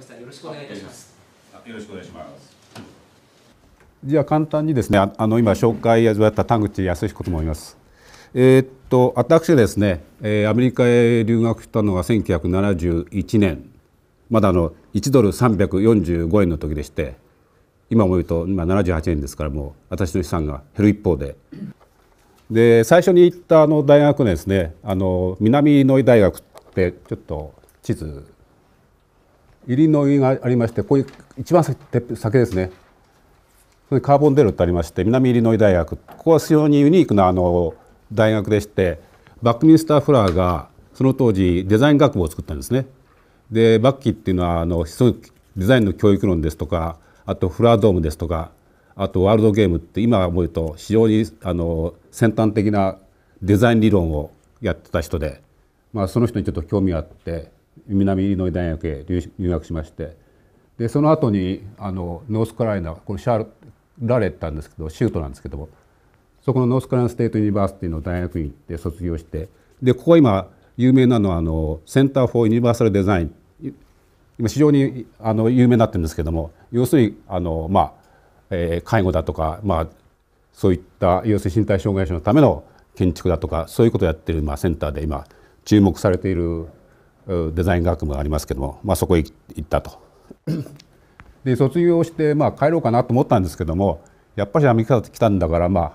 さんよろしくお願いいたします。よろしくお願いします。じゃあ簡単にですねあの今紹介をやった田口康彦と思います。えー、っと私ですね、えー、アメリカへ留学したのが1971年まだあの1ドル345円の時でして今思うと今78円ですからもう私の資産が減る一方でで最初に行ったあの大学のですねあの南ノイ大学ってちょっと地図入りのイがありましてこういう一番先ですねカーボンデルってありまして南イリノイ大学ここは非常にユニークなあの大学でしてバックミンスター・フラーがその当時デザイン学部を作ったんですね。でバッキーっていうのはあのデザインの教育論ですとかあとフラードームですとかあとワールドゲームって今思うと非常にあの先端的なデザイン理論をやってた人で、まあ、その人にちょっと興味があって南イリノイ大学へ留学しましてでその後にあのノースカライナこのシャーラレッたんですけどシュートなんですけどもそこのノースカライナステート・ユニバーシティの大学院行って卒業してでここは今有名なのはあのセンター・フォー・ユニバーサル・デザイン今非常にあの有名になってるんですけども要するにあの、まあえー、介護だとか、まあ、そういった要するに身体障害者のための建築だとかそういうことをやってる、まあ、センターで今注目されているデザイン学部がありますけども、まあ、そこへ行ったと。で卒業して、まあ、帰ろうかなと思ったんですけどもやっぱりアメリカで来たんだから、まあ、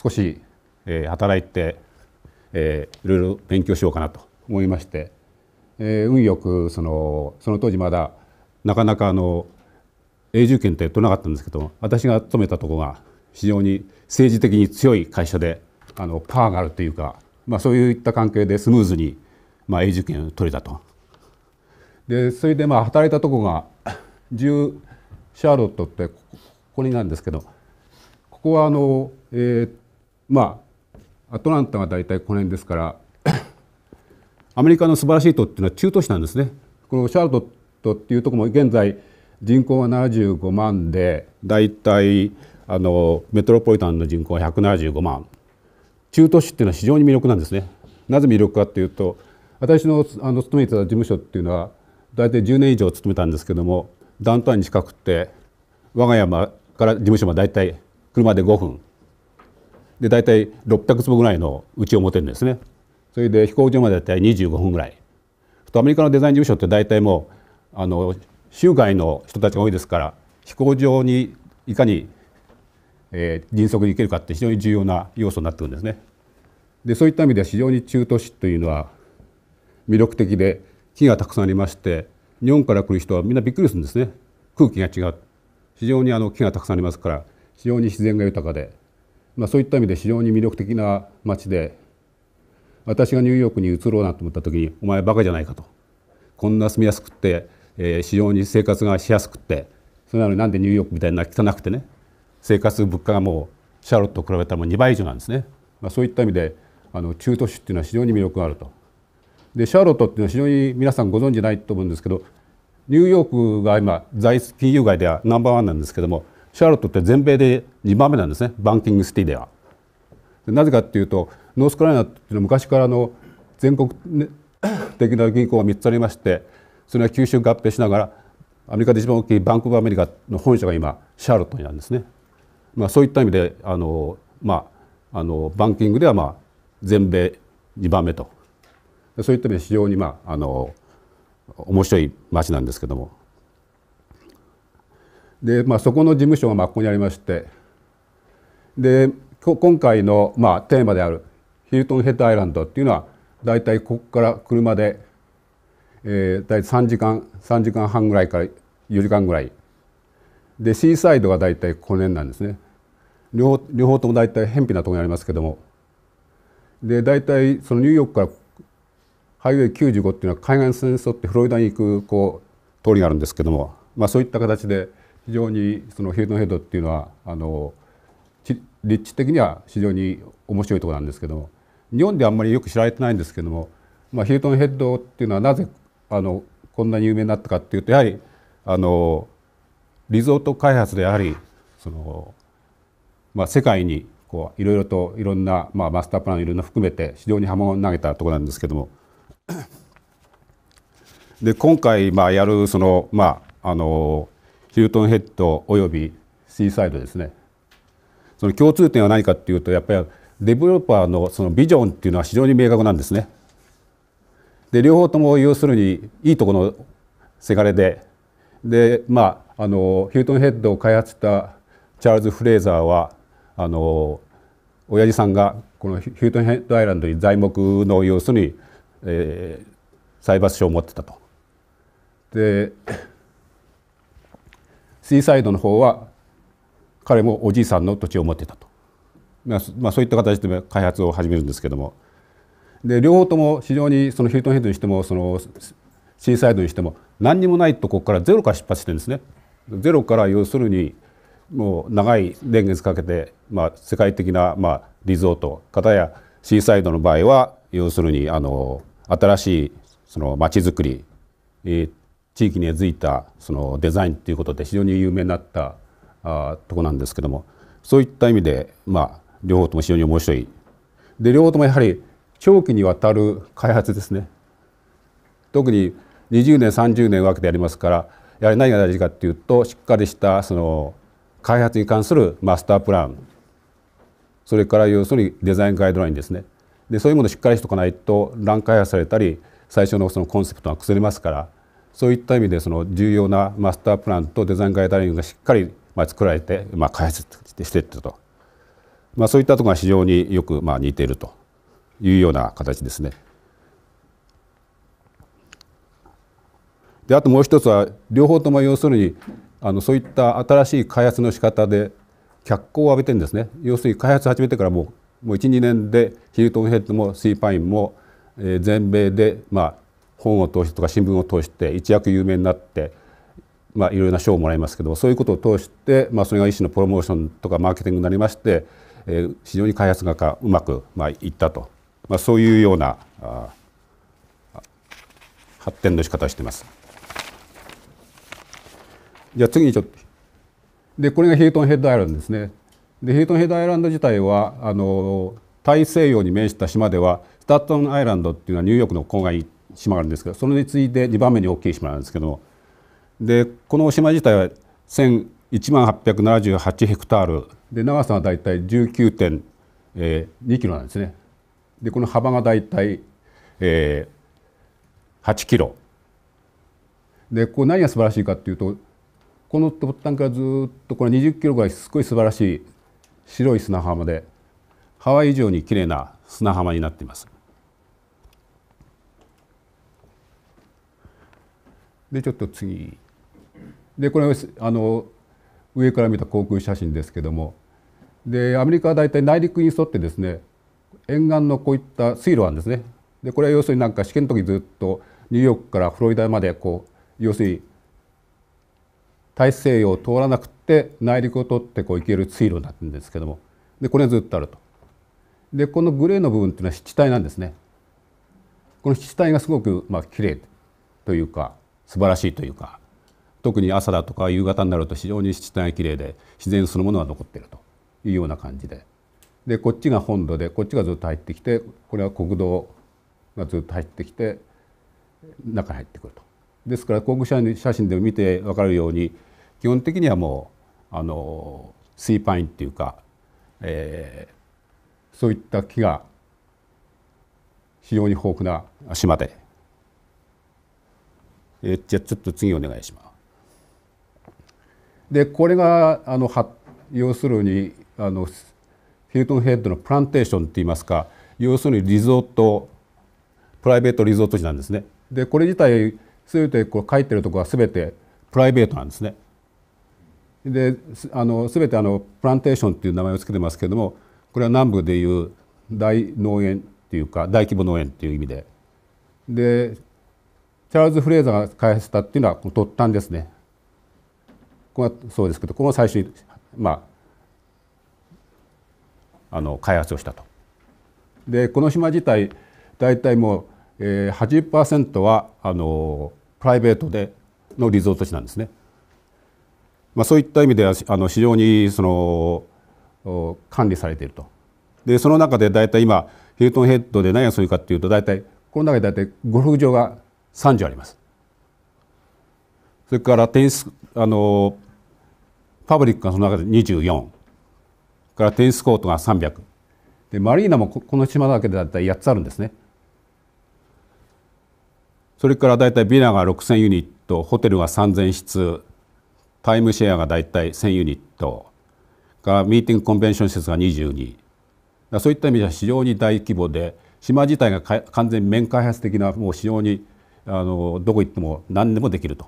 少し、え働いて、えー、いろいろ勉強しようかなと思いまして、えー、運よくそのその当時まだなかなかあの永住権って取れなかったんですけど私が勤めたところが非常に政治的に強い会社であのパワーがあるというか、まあ、そういった関係でスムーズにまあ、永住権取れたと。でそれでまあ働いたとこが10シャーロットってここになんですけどここはあの、えー、まあアトランタが大体この辺ですから アメリカの素晴らしいとっていうのは中都市なんですね。このシャーロットっていうとこも現在人口が75万で大体あのメトロポリタンの人口は175万中都市っていうのは非常に魅力なんですね。なぜ魅力かというと私のあの勤めてた事務所っていうのは大体10年以上勤めたんですけどもダウンタウンに近くって我が家から事務所まで大体車で5分で大体600坪ぐらいの家を持てるんですねそれで飛行場まで大体25分ぐらいアメリカのデザイン事務所って大体もうあの州外の人たちが多いですから飛行場にいかに、えー、迅速に行けるかって非常に重要な要素になってくるんですね。でそういった意味では非常に中都市というのは魅力的で木がたくさんありまして日本から来る人はみんなびっくりするんですね空気が違う非常にあの木がたくさんありますから非常に自然が豊かで、まあ、そういった意味で非常に魅力的な街で私がニューヨークに移ろうなと思った時に「お前バカじゃないか」と「こんな住みやすくって、えー、非常に生活がしやすくってそれなのになんでニューヨークみたいな汚くてね生活物価がもうシャーロットと比べたらもう2倍以上なんですね、まあ、そういった意味であの中都市っていうのは非常に魅力があるとでシャーロットっていうのは非常に皆さんご存じないと思うんですけどニューヨークが今財金融街ではナンバーワンなんですけどもシャーロットって全米で2番目なんですねバンキングシティでは。なぜかっていうとノースカロライナっていうのは昔からの全国 的な銀行が3つありましてそれは九州合併しながらアメリカで一番大きいバンクバブアメリカの本社が今シャーロットになるんですね。まあ、そういった意味であの、まあ、あのバンキングでは、まあ、全米2番目とそういった意味で非常にまああの面白い町なんですけどもで、まあ、そこの事務所がまあここにありましてで今回のまあテーマであるヒルトンヘッドアイランドっていうのは大体ここから車で、えー、大体3時間3時間半ぐらいから4時間ぐらいでシーサイドが大体この辺なんですね両両方とも大体偏僻なところにありますけどもで大体そのニューヨークからハイウェイ95っていうのは海岸線に沿ってフロリダに行くこう通りがあるんですけども、まあ、そういった形で非常にそのヒルトンヘッドっていうのはあの立地的には非常に面白いところなんですけども日本ではあんまりよく知られてないんですけども、まあ、ヒルトンヘッドっていうのはなぜあのこんなに有名になったかっていうとやはりあのリゾート開発でやはりその、まあ、世界にこういろいろといろんな、まあ、マスタープランいろんな含めて非常に波紋を投げたところなんですけども。で今回まあやるその、まあ、あのヒルトンヘッドおよびシーサイドですねその共通点は何かっていうとやっぱりデベロッパーのそのビジョンっていうのは非常に明確なんですね。で両方とも要するにいいとこのせがれでで、まあ、あのヒルトンヘッドを開発したチャールズ・フレーザーはあの親父さんがこのヒルトンヘッドアイランドに材木の要するにえー、裁判所を持ってたと。でシーサイドの方は彼もおじいさんの土地を持ってたと、まあ、まあ、そういった形で開発を始めるんですけどもで両方とも非常にそのヒルトンヘッドにしてもそのシーサイドにしても何にもないとこからゼロから出発してるんですね。ゼロから要するにもう長い年月かけて、まあ、世界的な、まあ、リゾート方やシーサイドの場合は要するにあの新しいその街づくり、えー、地域に根付いたそのデザインということで非常に有名になったあとこなんですけどもそういった意味で、まあ、両方とも非常に面白いで両方ともやはり長期にわたる開発ですね特に20年30年分けてやりますからやはり何が大事かっていうとしっかりしたその開発に関するマスタープランそれから要するにデザインガイドラインですねでそういうものをしっかりしとかないと乱開発されたり最初のそのコンセプトが崩れますからそういった意味でその重要なマスタープランとデザインガイドラインがしっかりまあ作られてまあ開発していったと、まあ、そういったところが非常によくまあ似ているというような形ですね。であともう一つは両方とも要するにあのそういった新しい開発の仕方で脚光を浴びてるんですね要するに開発始めてからもうもう12年でヒルトンヘッドもスイーパインも、え全米で、まあ、本を通してとか新聞を通して一躍有名になって、まあ、いろいろな賞をもらいますけどそういうことを通して、まあ、それが一種のプロモーションとかマーケティングになりまして、え非常に開発がかうまく、まあ、いったと、まあ、そういうような発展の仕方をしています。じゃあ次にちょっとでこれがヒルトンヘッドアイランドですね。でヒルトンヘッドアイランド自体はあの大西洋に面した島ではスタットンアイランドっていうのはニューヨークの郊外島があるんですけどそれに次いで2番目に大きい島なんですけどでこの島自体は1 1 878ヘクタールで長さがだいたい19.2、えキロなんですね。でこの幅がだいたい、えー、8キロでこれ何が素晴らしいかっていうとこの突端からずっとこれ20キロぐらいすごい素晴らしい白い砂浜でハワイ以上にきれいな砂浜になっていますでちょっと次でこれあの上から見た航空写真ですけどもでアメリカは大体内陸に沿ってですね沿岸のこういった水路なんですねでこれは要するになんか試験の時ずっとニューヨークからフロリダまでこう要するに大西洋を通らなくって内陸を通ってこう行ける水路になってるんですけどもでこれがずっとあると。でこのグレーの部分っていうのは湿地帯なんですね。この湿地帯がすごくまあ綺麗というか素晴らしいというか特に朝だとか夕方になると非常に湿地帯が綺麗で自然そのものが残っているというような感じででこっちが本土でこっちがずっと入ってきてこれは国道がずっと入ってきて中に入ってくると。ですから航空写真で見て分かるように基本的にはもうあのスイーパインっていうか、えー、そういった木が非常に豊富な島で、えー、じゃあちょっと次お願いします。でこれがあの要するにあのヒルトンヘッドのプランテーションっていいますか要するにリゾートプライベートリゾート地なんですね。でこれ自体全てこう書いてるところは全てプライベートなんですね。であの全てあのプランテーションっていう名前を付けてますけどもこれは南部でいう大農園っていうか大規模農園っていう意味ででチャールズ・フレーザーが開発したっていうのはこの突端ですねここはそうですけどここが最初にまああの開発をしたと。でこの島自体大体もう、えー、80%はあのプライベートでのリゾート地なんですね。まあ、そういった意味ではあの非常にその管理されているとでその中で大体今ヒルトンヘッドで何がするかっていうと大体この中で大体ゴルフ場が30ありますそれからテニスあのパブリックがその中で24からテニスコートが300でマリーナもこの島だけで大体8つあるんですねそれから大体ビナが6000ユニットホテルが3000室タイムシェアがだいたい1000ユニットがミーティングコンベンション施設が22だそういった意味では非常に大規模で島自体が完全に面開発的なもう非常にあのどこ行っても何でもできると。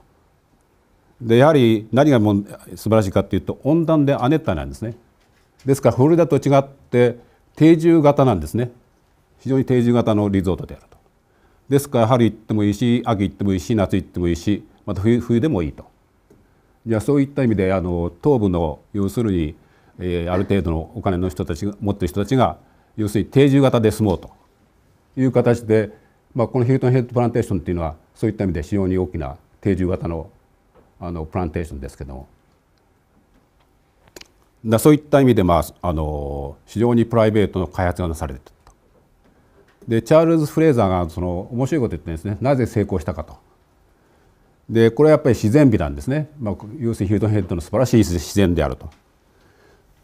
でやはり何がもう素晴らしいかっていうと温暖で亜熱帯なんですね。ですからフロリダと違って定住型なんですね。非常に定住型のリゾートであると。ですから春行ってもいいし秋行ってもいいし夏行ってもいいしまた冬冬でもいいと。じゃあそういった意味であの東部の要するに、えー、ある程度のお金の人たちが持ってる人たちが要するに定住型で住もうという形で、まあ、このヒルトンヘッドプランテーションっていうのはそういった意味で非常に大きな定住型のあのプランテーションですけどもだそういった意味で、まあ、あの非常にプライベートの開発がなされていと。でチャールズ・フレーザーがその面白いこと言ってるんですねなぜ成功したかと。でこれはやっぱり自然美なんですね、まあ、要するにヒルトンヘッドの素晴らしい自然であると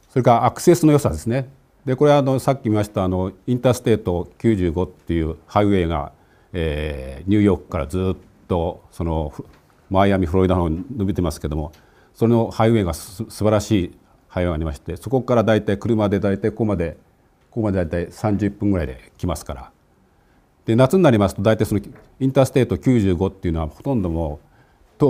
それからアクセスの良さですねでこれはあのさっき見ましたあのインターステート95っていうハイウェイが、えー、ニューヨークからずっとそのマイアミフロリダの方に伸びてますけどもそのハイウェイがす素晴らしいハイウェイがありましてそこから大体車で大体ここまでここまで大体30分ぐらいで来ますからで夏になりますと大体そのインターステート95っていうのはほとんどもう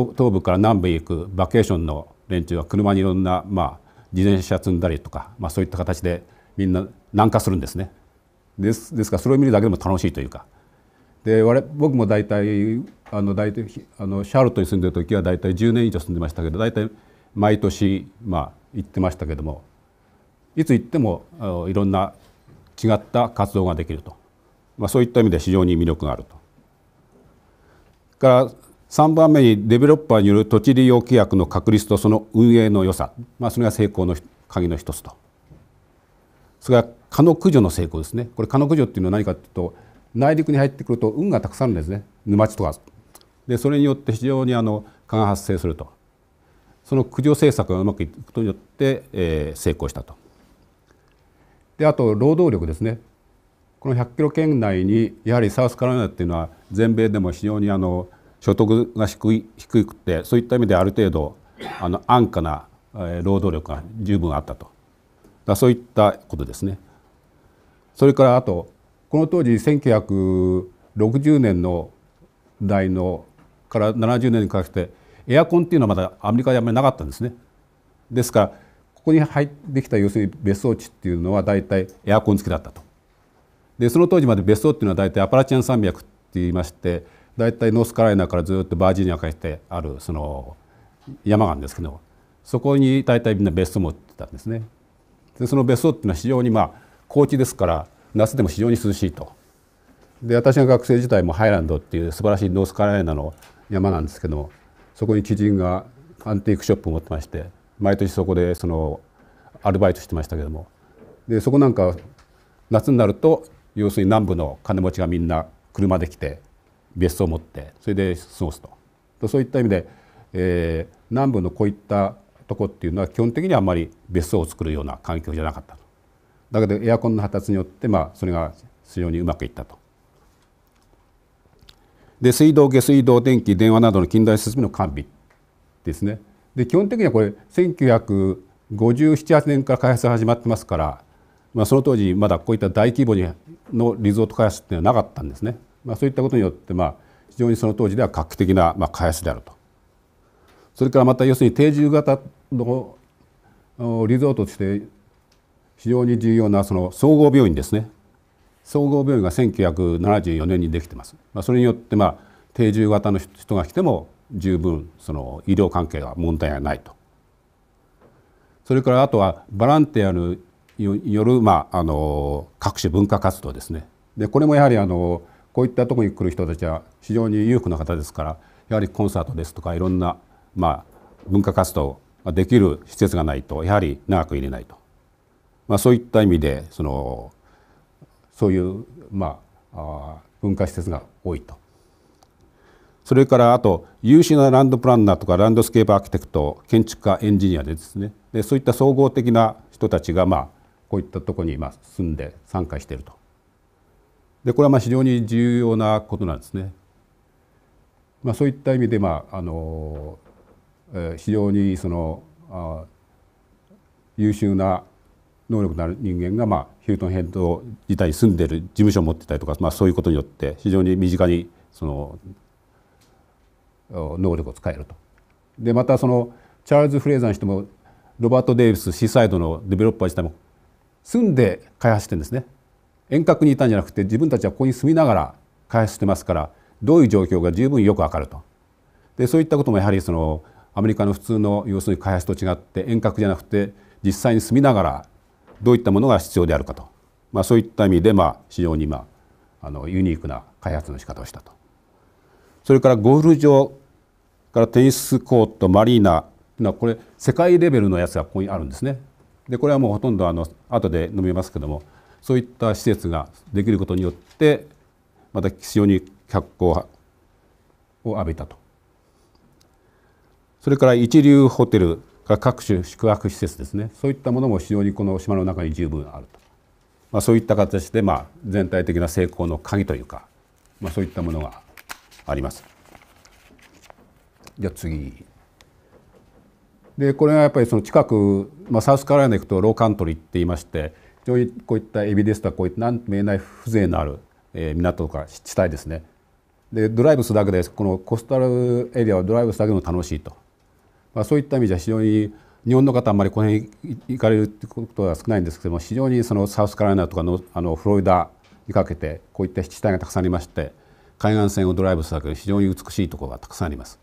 東部から南部へ行くバケーションの連中は車にいろんな、まあ、自転車積んだりとか、まあ、そういった形でみんな南下するんですね。ですですからそれを見るだけでも楽しいというかで我僕も大体あの大体あのシャーロットに住んでる時は大体10年以上住んでましたけど大体毎年、まあ、行ってましたけどもいつ行ってもあのいろんな違った活動ができると、まあ、そういった意味で非常に魅力があると。から3番目にデベロッパーによる土地利用規約の確立とその運営の良さ、まあ、それが成功の鍵の一つとそれから蚊の駆除の成功ですねこれ蚊の駆除っていうのは何かというと内陸に入ってくると運がたくさんあるんですね沼地とかでそれによって非常にあの蚊が発生するとその駆除政策がうまくいくことによって、えー、成功したとであと労働力ですねこの100キロ圏内にやはりサウスカロライナっていうのは全米でも非常にあの所得が低い低くてそういった意味である程度あの安価な労働力が十分あったとだそういったことですね。それからあとこの当時1960年の代のから70年にかけてエアコンっていうのはまだアメリカであんまりなかったんですね。ですからここに入ってきた要するに別荘地っていうのは大体エアコン付きだったと。でその当時まで別荘っていうのは大体アパラチアン山脈って言いまして大体ノースカライナからずっとバージニアからしてあるその山があるんですけどそこに大体みんな別荘持ってたんですね。でその別荘っていうのは非常にまあ高地ですから夏でも非常に涼しいと。で私が学生時代もハイランドっていう素晴らしいノースカライナの山なんですけどもそこに知人がアンティークショップを持ってまして毎年そこでそのアルバイトしてましたけどもでそこなんか夏になると要するに南部の金持ちがみんな車で来て別荘を持ってそれで過ごすとそういった意味で、えー、南部のこういったとこっていうのは基本的にはあんまり別荘を作るような環境じゃなかったとだけどエアコンの発達によってまあそれが非常にうまくいったとで水道下水道電気電話などの近代設備の完備ですねで基本的にはこれ1957年から開発が始まってますから、まあ、その当時まだこういった大規模のリゾート開発っていうのはなかったんですね。まあ、そういったことによって、まあ、非常にその当時では画期的な、まあ、開発であるとそれからまた要するに定住型のリゾートとして非常に重要なその総合病院ですね総合病院が1974年にできてます、まあ、それによってまあ定住型の人が来ても十分その医療関係は問題はないとそれからあとはボランティアによるまああの各種文化活動ですねでこれもやはりあのこういったとこに来る人たちは非常に裕福な方ですからやはりコンサートですとかいろんな、まあ、文化活動ができる施設がないとやはり長くいれないと、まあ、そういった意味でそのそういう、まあ、文化施設が多いと。それからあと優秀なランドプランナーとかランドスケープアーキテクト建築家エンジニアでですねでそういった総合的な人たちがまあこういったところにあ住んで参加しているとでこれはまあ非常に重要なことなんですね。まあ、そういった意味で、まああのえー、非常にそのあ優秀な能力のある人間が、まあ、ヒルトンヘッド自体に住んでる事務所を持ってたりとか、まあ、そういうことによって非常に身近にその能力を使えると。でまたそのチャールズ・フレーザーにしてもロバート・デイビスシーサイドのデベロッパー自体も住んで開発してるんですね。遠隔にいたんじゃなくて自分たちはここに住みながら開発してますからどういう状況が十分よくわかるとでそういったこともやはりそのアメリカの普通の要するに開発と違って遠隔じゃなくて実際に住みながらどういったものが必要であるかと、まあ、そういった意味でまあ非常にまああのユニークな開発の仕方をしたと。それからゴルフ場からテニスコートマリーナのはこれ世界レベルのやつがここにあるんですね。でこれはもうほとんどあの後で述べますけどもそういった施設ができることによってまた潮に脚光を浴びたとそれから一流ホテルか各種宿泊施設ですねそういったものも非常にこの島の中に十分あると、まあ、そういった形でまあ全体的な成功の鍵というか、まあ、そういったものがあります。じゃ次でこれはやっぱりその近く、まあ、サウスカロライナ行くとローカントリーって言いましてこういったエビですとかこういった何とも言えない風情のある港とか地帯ですねでドライブするだけでこのコスタルエリアをドライブするだけでも楽しいと、まあ、そういった意味じゃ非常に日本の方あんまりこの辺行かれるってことは少ないんですけども非常にそのサウスカロライナとかのあのフロリダにかけてこういった地帯がたくさんありまして海岸線をドライブするだけで非常に美しいところがたくさんあります。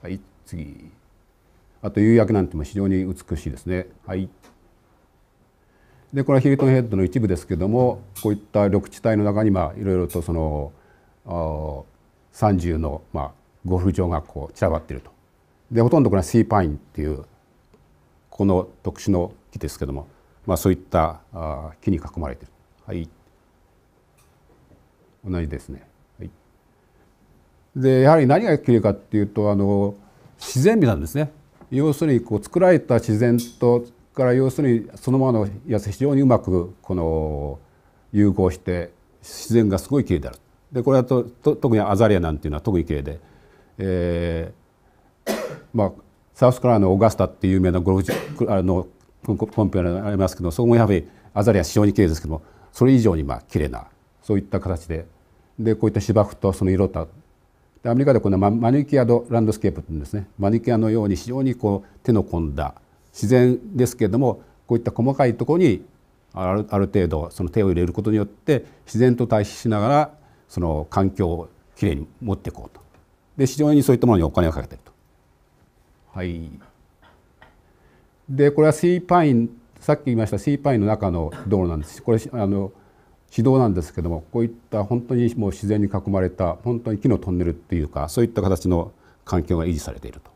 はい、次あと夕焼けなんても非常に美しいですね。はいでこれはヒルトンヘッドの一部ですけどもこういった緑地帯の中にまあいろいろとその30のまあゴルフ場がこう散らばっていると。でほとんどこれはシーパインっていうこの特殊の木ですけども、まあ、そういったあ木に囲まれている。はい、同じですね。はい、でやはり何がきれいかっていうとあの自然美なんですね。要するにこう作られた自然とから要するにそのままのやつ非常にうまくこの融合して自然がすごい綺麗である。でこれはとと特にアザリアなんていうのは特に綺麗で、えー、まあサウスカラーのオガスタっていう有名なゴルフあのコンペがありますけどそこもやはりアザリア非常に綺麗ですけどもそれ以上にまあ綺麗なそういった形ででこういった芝生とその色とアメリカでこのママニキュアドランドスケープっていうんですねマニキュアのように非常にこう手の込んだ自然ですけれどもこういった細かいところにある程度その手を入れることによって自然と対比しながらその環境をきれいに持っていこうとで非常にそういったものにお金をかけていると。はい、でこれはシーパインさっき言いましたシーパインの中の道路なんですこれあの市道なんですけどもこういった本当にもう自然に囲まれた本当に木のトンネルっていうかそういった形の環境が維持されていると。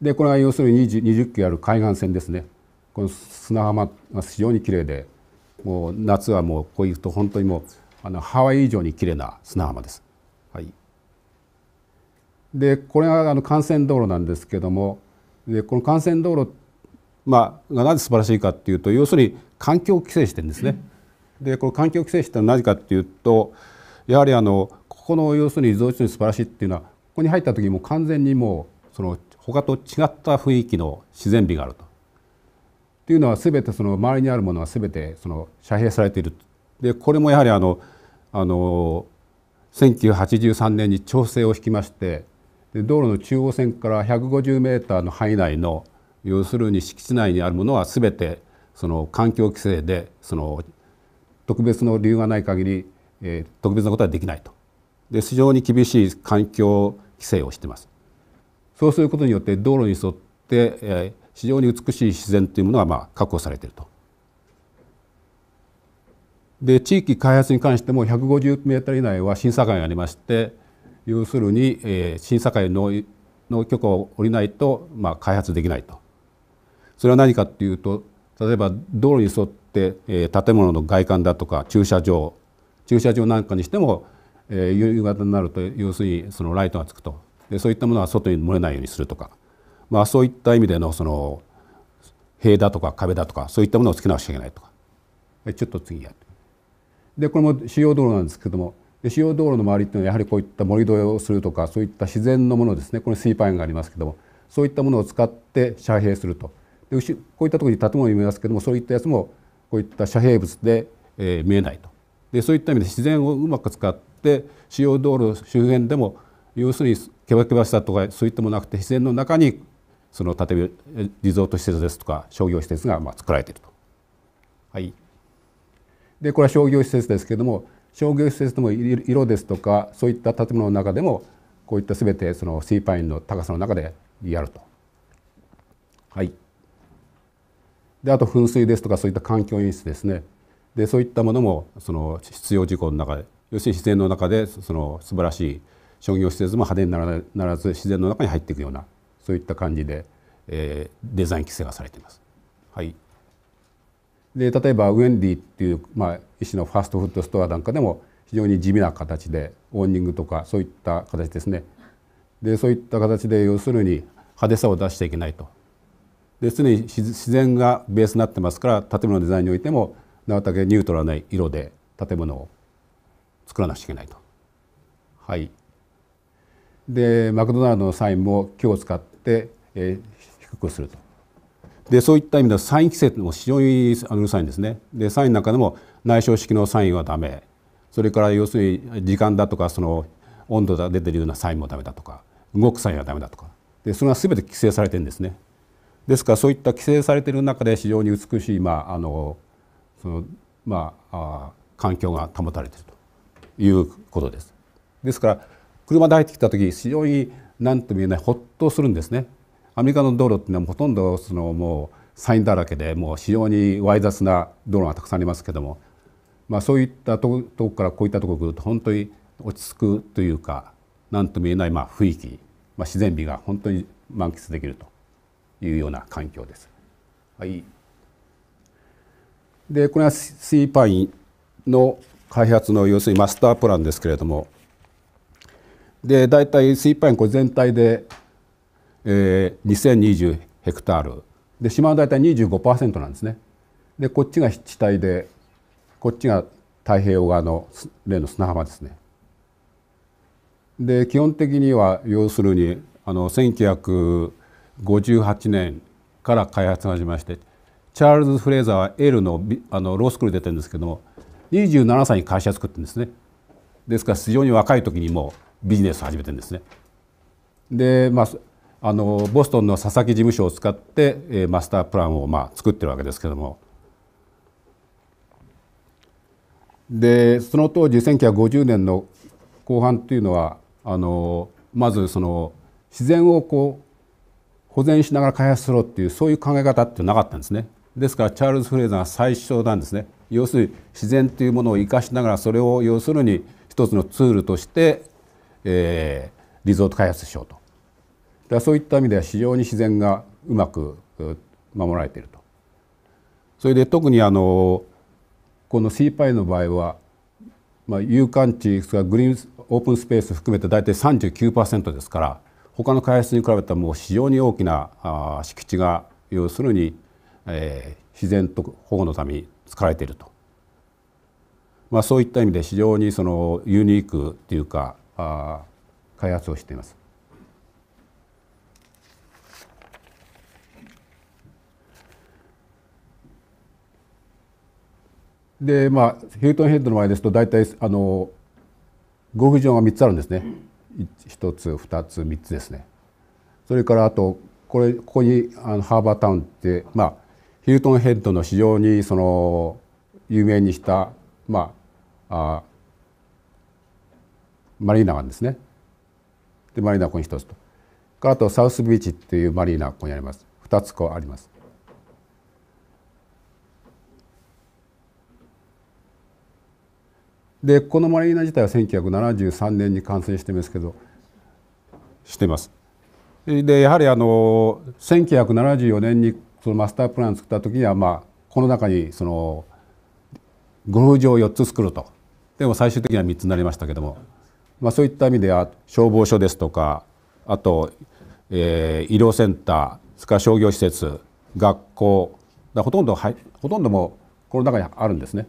でこれは要するに 20, 20キロある海岸線ですねこの砂浜が非常に綺麗でもう夏はもうこういうと本当にもうあのハワイ以上に綺麗な砂浜です。はい、でこれがあの幹線道路なんですけどもでこの幹線道路、まあ、がなぜ素晴らしいかっていうと要するに環境規制してんですね。でこの環境規制してのは何かっていうとやはりあのここの要するに移動地に素晴らしいっていうのはここに入った時も完全にもうその他と違った雰囲気の自然美があると。というのは全てその周りにあるものは全てその遮蔽されているでこれもやはりあのあの1983年に調整を引きまして道路の中央線から150メーターの範囲内の要するに敷地内にあるものは全てその環境規制でその特別の理由がない限り、えー、特別なことはできないとで非常に厳しい環境規制をしてます。そうすることによって道路に沿って、非常に美しい自然というものがまあ確保されていると。で地域開発に関しても1 5 0ル以内は審査会がありまして要するに、えー、審査会のの許可を下りないと、まあ、開発できないと。それは何かというと例えば道路に沿って、えー、建物の外観だとか駐車場駐車場なんかにしても、えー、夕方になると要するにそのライトがつくとでそういったものは外に漏れないようにするとか、まあ、そういった意味でのその塀だとか壁だとかそういったものをつけなくちゃいけないとかちょっと次やでこれも主要道路なんですけども主要道路の周りっていうのはやはりこういった盛り土をするとかそういった自然のものですねこのスイパインがありますけどもそういったものを使って遮蔽するとでこういったところに建物を見えますけどもそういったやつもこういった遮蔽物で、えー、見えないとでそういった意味で自然をうまく使って主要道路周辺でも要するにけばけばしたとかそういったもなくて自然の中にその例えばリゾート施設ですとか商業施設がまあ作られていると。はい、でこれは商業施設ですけれども商業施設でも色ですとかそういった建物の中でもこういった全てそのスイーパインの高さの中でやると。はい、であと噴水ですとかそういった環境演出ですねでそういったものもその必要事項の中で要するに自然の中でその素晴らしい商業施設も派手にならならず自然の中に入っていくようなそういった感じで、えー、デザイン規制がされています。はい、で例えばウェンディっていう、まあ、一種のファストフッドストアなんかでも非常に地味な形でオーニングとかそういった形ですねでそういった形で要するに派手さを出していけないとで常に自然がベースになってますから建物のデザインにおいてもなるだけニュートラルな色で建物を作らなくちゃいけないと。はい、でマクドナルドのサインも今日使って、えー、低くするとでそういった意味ではサイン規制も非常にうるさいんですねでサインの中でも内省式のサインはダメそれから要するに時間だとかその温度が出てるようなサインもダメだとか動くサインはダメだとかでそれは全て規制されてるんですねですからそういった規制されてる中で非常に美しい、まああのそのまあ、あ環境が保たれているということです。ですから車で入ってきた時非常に何とも言えないほっとするんですね。アメリカの道路っていうのはほとんどそのもうサインだらけでもう非常にわい雑な道路がたくさんありますけども、まあ、そういったとこからこういったところ来ると本当に落ち着くというか何とも言えないまあ雰囲気、まあ、自然美が本当に満喫できるというような環境です。はい、でこれはスイーパインの開発の要するにマスタープランですけれどもで大体スイーパー園これ全体で、えー、2020ヘクタールで島は大体25%なんですね。でこっちが湿地帯でこっちが太平洋側の例の砂浜ですね。で基本的には要するにあの1958年から開発が始めましてチャールズ・フレーザーは L のあのロースクール出てるんですけども27歳に会社作ってるんですね。ですから非常に若い時にもうビジネスを始めてんですね。で、まあ、あのボストンの佐々木事務所を使って、えマスタープランを、まあ、作ってるわけですけどもでその当時1950年の後半というのはあのまずその自然をこう保全しながら開発するっていうそういう考え方ってなかったんですねですからチャールズ・フレーザーが最初なんですね要するに自然というものを生かしながらそれを要するに一つのツールとしてえー、リゾート開発しようとだそういった意味では非常に自然がうまく守られているとそれで特にあのこの C パイの場合は、まあ、有感地それグリーンオープンスペース含めて大体39%ですから他の開発に比べたらもう非常に大きなあ敷地が要するに、えー、自然と保護のために使われていると、まあ、そういった意味で非常にそのユニークというかあ開発をしています。でまあヒルトンヘッドの場合ですと大体あのゴルフ場が3つあるんですね1つ2つ3つですねそれからあとこれここにあのハーバータウンってまあヒルトンヘッドの非常にその有名にしたまああマリーナ湾ですねでマリーナここに一つとあとサウスビーチっていうマリーナここにあります二つこうありますでこのマリーナ自体は1973年に完成してますけどしてますでやはりあの1974年にそのマスタープラン作った時にはまあこの中にそのゴルフ場を4つ作るとでも最終的には3つになりましたけどもまあ、そういった意味では消防署ですとかあと、えー、医療センターそれから商業施設学校だほとんどはほとんどもこの中にあるんですね。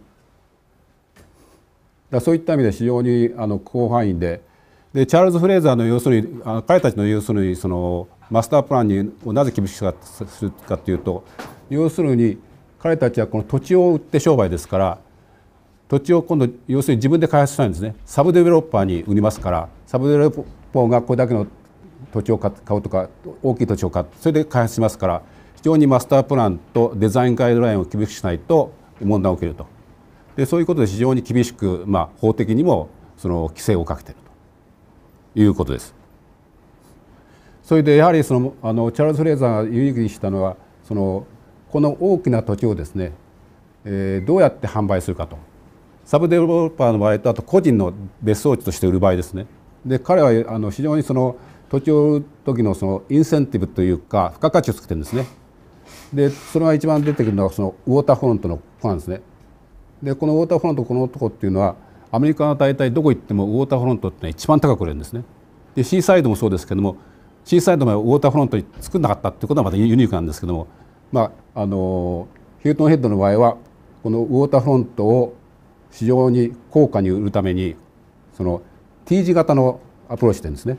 だそういった意味で非常にあの広範囲ででチャールズ・フレーザーの要するにあの彼たちの要するにそのマスタープランにをなぜ厳しくするかというと要するに彼たちはこの土地を売って商売ですから土地を今度要するに自分で開発したんですねサブデベロッパーに売りますからサブデベロッパーがこれだけの土地を買うとか大きい土地を買ってそれで開発しますから非常にマスタープランとデザインガイドラインを厳しくしないと問題を受けるとでそういうことで非常に厳しく、まあ、法的にもその規制をかけているということです。それでやはりそのあのチャールズ・フレーザーが有意義にしたのはそのこの大きな土地をですね、えー、どうやって販売するかとサブデベロッパーの場合とあと個人の別荘地として売る場合ですねで彼はあの非常にその土地を売る時のそのインセンティブというか付加価値をつけてるんですねでそれが一番出てくるのはそのウォーターフロントの子なんですねでこのウォーターフロントこの男っていうのはアメリカの大体どこ行ってもウォーターフロントって一番高く売れるんですねでシーサイドもそうですけどもシーサイドもウォーターフロントに作んなかったってことはまたユニークなんですけどもまああのヒュートンヘッドの場合はこのウォーターフロントを市場に効果に売るためにその T 字型のアプローチでんですね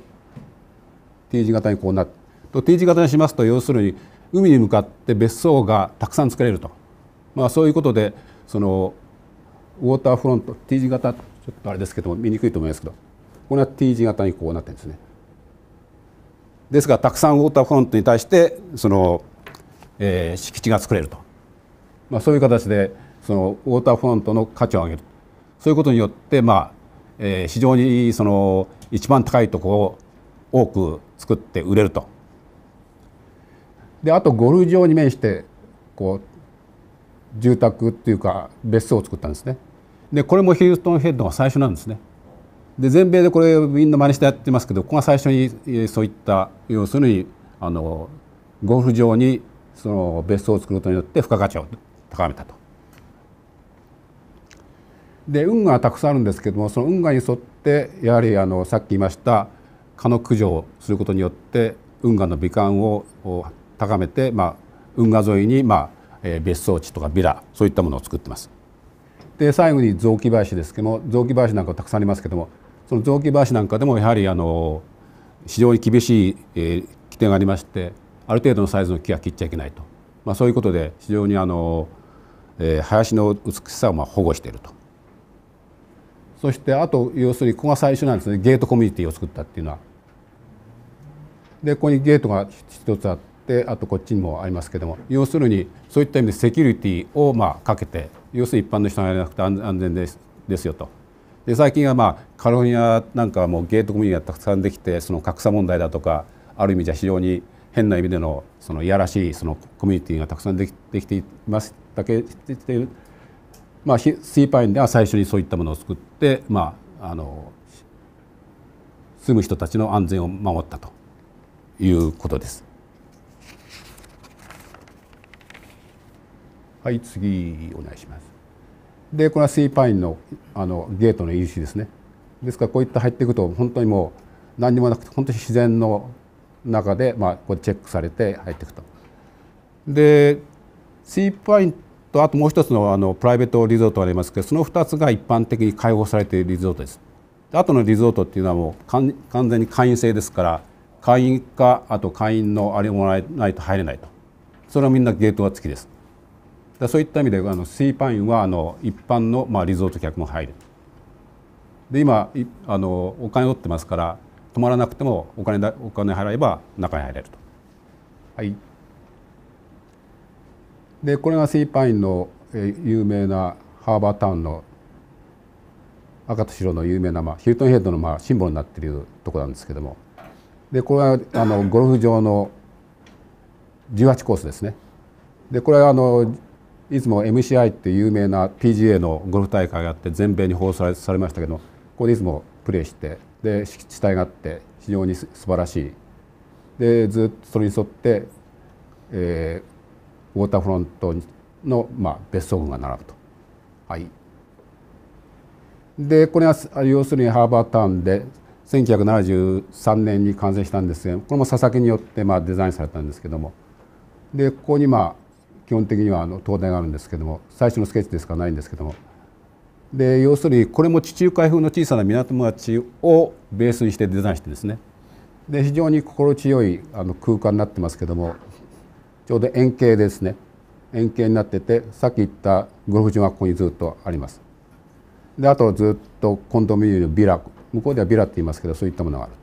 T 字型にこうなっと T 字型にしますと要するに海に向かって別荘がたくさん作れると、まあ、そういうことでそのウォーターフロント T 字型ちょっとあれですけども見にくいと思いますけどこれは T 字型にこうなってるんですね。ですがたくさんウォーターフロントに対してその、えー、敷地が作れると、まあ、そういう形でそのウォーターフロントの価値を上げるそういうことによって、まあえー、非常にその一番高いところを多く作って売れると。であとゴルフ場に面してこう住宅っていうか別荘を作ったんですね。でこれもヒルトンヘッドが最初なんですね。で全米でこれみんな真似してやってますけどここが最初にそういった要するにあのゴルフ場にその別荘を作ることによって付加価値を高めたと。で運河はたくさんあるんですけどもその運河に沿ってやはりあのさっき言いました蚊の駆除をすることによって運河の美観を高めて、まあ、運河沿いに、まあえー、別荘地とかビラそういったものを作ってます。で最後に雑木林ですけども雑木林なんかたくさんありますけどもその雑木林なんかでもやはりあの非常に厳しい、えー、規定がありましてある程度のサイズの木は切っちゃいけないと、まあ、そういうことで非常にあの、えー、林の美しさをまあ保護しているとそしてあと要するにここが最初なんですねゲートコミュニティを作ったっていうのは。でここにゲートが一つあってあとこっちにもありますけども要するにそういった意味でセキュリティをまあかけて要するに一般の人がやらなくて安全ですですよと。で最近はまあカリフォルニアなんかはもうゲートコミュニティがたくさんできてその格差問題だとかある意味じゃ非常に変な意味でのそのいやらしいそのコミュニティがたくさんできできていますだけしてまあ、スイーパインでは最初にそういったものを作って、まあ、あの住む人たちの安全を守ったということです。はい、次お願いします。で、これはスイーパインのあのゲートの入り口ですね。ですからこういった入っていくと本当にもう何にもなくて本当に自然の中で、まあ、こうチェックされて入っていくと。でスイーパインとあともう一つのあのプライベートリゾートがありますけどその2つが一般的に開放されているリゾートですあとのリゾートっていうのはもう完全に会員制ですから会員かあと会員のあれもらえないと入れないとそれはみんなゲートが付きですだそういった意味であのスイーパインはあの一般のまあリゾート客も入るで今あのお金を取ってますから泊まらなくてもお金だお金払えば中に入れると。はいでこれがスイーパインの有名なハーバータウンの赤と白の有名な、まあ、ヒルトンヘッドの、まあ、シンボルになっているところなんですけどもでこれはあのゴルフ場の18コースですねでこれはあのいつも MCI って有名な PGA のゴルフ大会があって全米に放送されましたけどここでいつもプレーしてで敷地帯があって非常に素晴らしいでずっとそれに沿って、えー、ウォーターフロントの、まあ、別荘群が並ぶと。はい、でこれは要するにハーバータウンで1973年に完成したんですがこれも佐々木によってまあデザインされたんですけどもでここにまあ基本的にはあの東電があるんですけども最初のスケッチでしかないんですけどもで要するにこれも地中海風の小さな港町をベースにしてデザインしてですねで非常に心地よいあの空間になってますけどもちょうど円形ですね円形になっててさっき言ったゴルフ場がここにずっとありますであとずっとコンドミニのビラ向こうではビラって言いますけどそういったものがある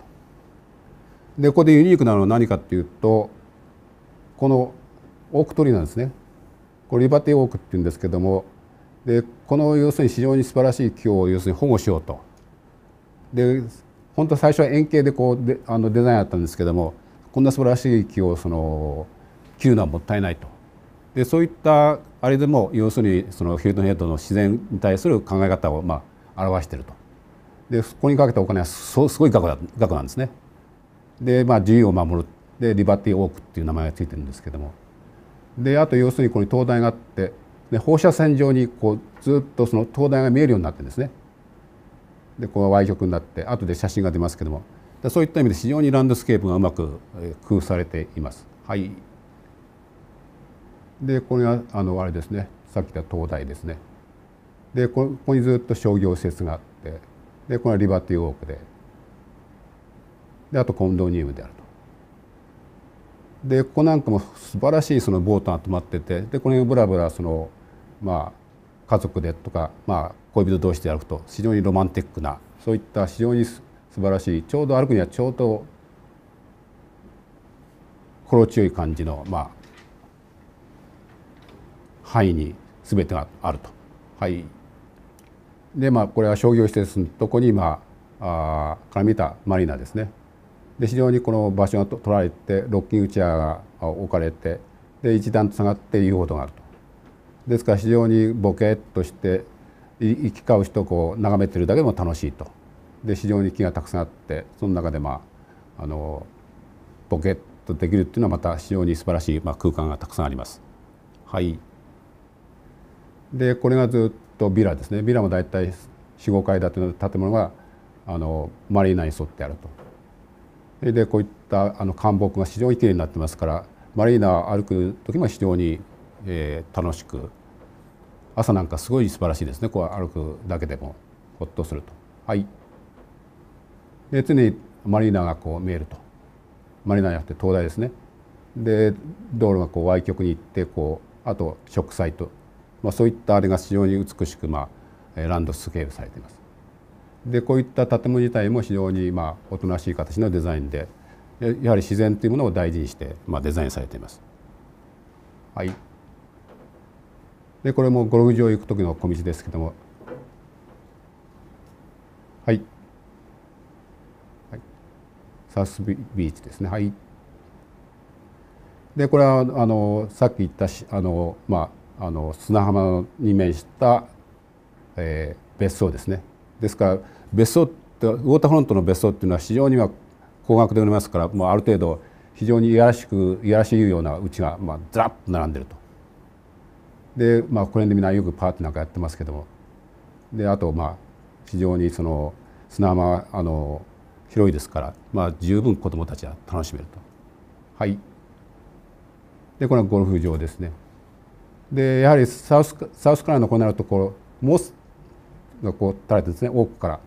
とでここでユニークなのは何かっていうとこのオークトリーなんですねこれリバティオークっていうんですけどもでこの要するに非常に素晴らしい木を要するに保護しようとで本当最初は円形でこうであのデザインあったんですけどもこんな素晴らしい木をその切るのはもったいないとでそういったあれでも要するにそのヒルトンヘッドの自然に対する考え方をまあ表しているとでそこにかけたお金はすごい額だ額なんですね。で、まあ、自由を守るでリバティ・ーオークっていう名前がついてるんですけどもであと要するにこの灯台があってで放射線上にこうずっとその灯台が見えるようになってるんですね。でこう Y 曲になって後で写真が出ますけどもでそういった意味で非常にランドスケープがうまく工夫されています。はいでこれはあのあれですねさっき言った東大ですねでここにずっと商業施設があってでこれはリバティウォークでであとコンドニウムであると。でここなんかも素晴らしいそのボートが止まっててでこの辺をぶらぶらそのまあ家族でとか、まあ、恋人同士で歩くと非常にロマンティックなそういった非常に素晴らしいちょうど歩くにはちょうど心地よい感じの、まあ、範囲に全てがあると。はい、でまあこれは商業施設のとこに今あから見たマリーナですね。で非常にこの場所が取られてロッキングチェアが置かれてで一段と下がって遊歩道があると。ですから非常にボケっとして行き交う人をこう眺めてるだけでも楽しいと。で非常に木がたくさんあってその中でまああのボケっとできるっていうのはまた非常に素晴らしい、まあ、空間がたくさんあります。はいでこれがずっとビラですねビラも大体45階建ての建物があのマリーナに沿ってあるとでこういったあの干木が非常にきれいになってますからマリーナ歩く時も非常に、えー、楽しく朝なんかすごい素晴らしいですねこう歩くだけでもほっとするとはいで常にマリーナがこう見えるとマリーナじゃなくて灯台ですねで道路がこう歪曲に行ってこうあと植栽とまあ、そういったあれが非常に美しく、まあ、ランドスケールされています。でこういった建物自体も非常に、まあ、おとなしい形のデザインでやはり自然というものを大事にして、まあ、デザインされています。はい、でこれもゴルフ場行く時の小道ですけどもはい、はい、サウスビーチですねはいでこれはあのさっき言ったしあの、まあ、あの砂浜に面した、えー、別荘ですねですから別荘ってウォーターフロントの別荘っていうのは非常には高額で売れますからもうある程度非常にいやらしくいやらしいようなうちが、まあ、ずらっと並んでると。で、まあ、これでみんなよくパーティーなんかやってますけどもであとまあ非常にその砂浜あの広いですから、まあ、十分子どもたちは楽しめると。はい、でこれはゴルフ場ですね。でやはりサウスサウスカラーのこうなるとこうモスがこう垂れてですね多くから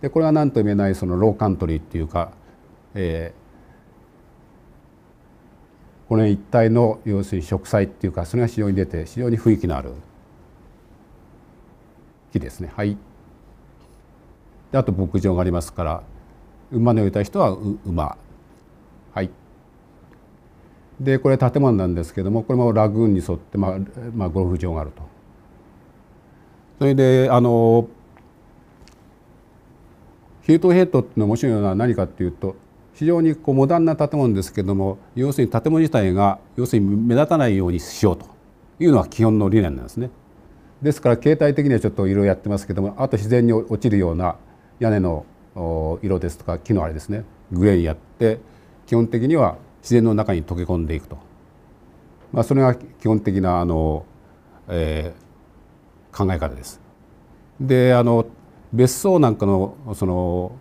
でこれは何とも言えないそのローカントリーっていうか、えー、この一帯の要するに植栽っていうかそれが非常に出て非常に雰囲気のある木ですね。はい、であと牧場がありますから馬のいた人は馬でこれ建物なんですけどもこれもラグーンに沿って、まあまあ、ゴルフ場があると。それであのヒルトンヘッドっていうのは面白いのは何かっていうと非常にこうモダンな建物ですけども要するに建物自体が要するに目立たないようにしようというのは基本の理念なんですね。ですから形態的にはちょっといろいろやってますけどもあと自然に落ちるような屋根の色ですとか木のあれですねグレーにやって基本的には自然の中に溶け込んでいくと、まあ、それが基本的なあの、えー、考え方です。であの別荘なんかのその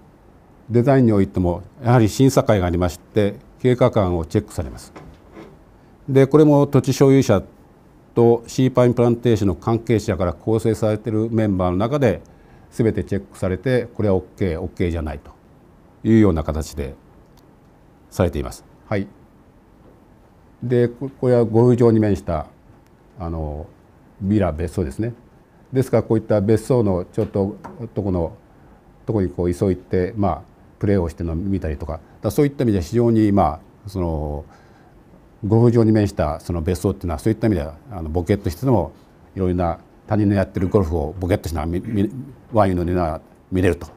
デザインにおいてもやはり審査会がありまして経過感をチェックされます。でこれも土地所有者とシーパインプランテーションの関係者から構成されているメンバーの中で全てチェックされてこれは OKOK、OK OK、じゃないというような形でされています。はいでこれはゴルフ場に面したあのビラ別荘ですねですからこういった別荘のちょっととこのとこにこう急いてまあプレーをしての見たりとかだそういった意味で非常にまあそのゴルフ場に面したその別荘っていうのはそういった意味ではあのボケっとしてもいろいろな他人のやってるゴルフをボケっとしながらワインの寝ながら見れると。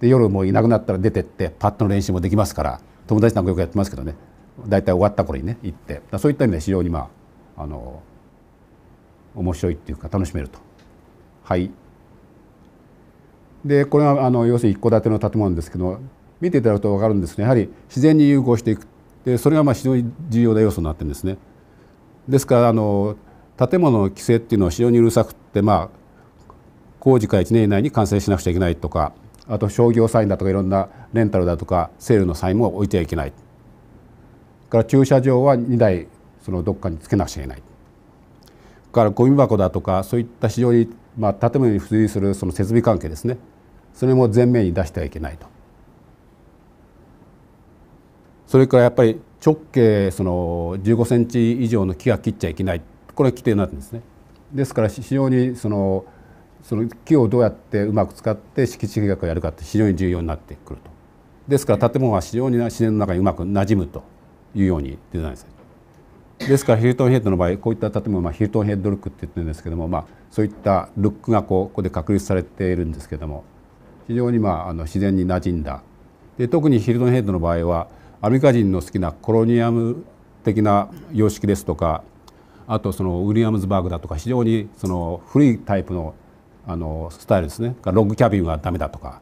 で夜もういなくなったら出てってパットの練習もできますから友達なんかよくやってますけどね大体終わった頃にね行ってそういった意味で非常にまああの面白いっていうか楽しめると。はいでこれはあの要するに一戸建ての建物ですけど見ていただくと分かるんですけどやはり自然に融合していくでそれがまあ非常に重要な要素になってるんですね。ですからあの建物の規制っていうのは非常にうるさくって、まあ、工事から1年以内に完成しなくちゃいけないとかあと商業サインだとかいろんなレンタルだとかセールのサインも置いてはいけないから駐車場は2台そのどっかにつけなくちゃいけないからゴミ箱だとかそういった非常に、まあ、建物に付随するその設備関係ですねそれも前面に出してはいけないと。それからやっぱり直径その15センチ以上の木は切っちゃいけないこれは規定なんですね。ですから非常にそのその木をどうやってうまく使って敷地計画をやるかって非常に重要になってくるとですから建物は非常に自然の中にうまくなじむというようにデザインされるですからヒルトンヘッドの場合こういった建物はヒルトンヘッドルックって言ってるんですけども、まあ、そういったルックがこうここで確立されているんですけども非常にまああの自然に馴染んだで特にヒルトンヘッドの場合はアメリカ人の好きなコロニアム的な様式ですとかあとそのウィリアムズバーグだとか非常にその古いタイプのあのスタイルですねロングキャビンはダメだとか、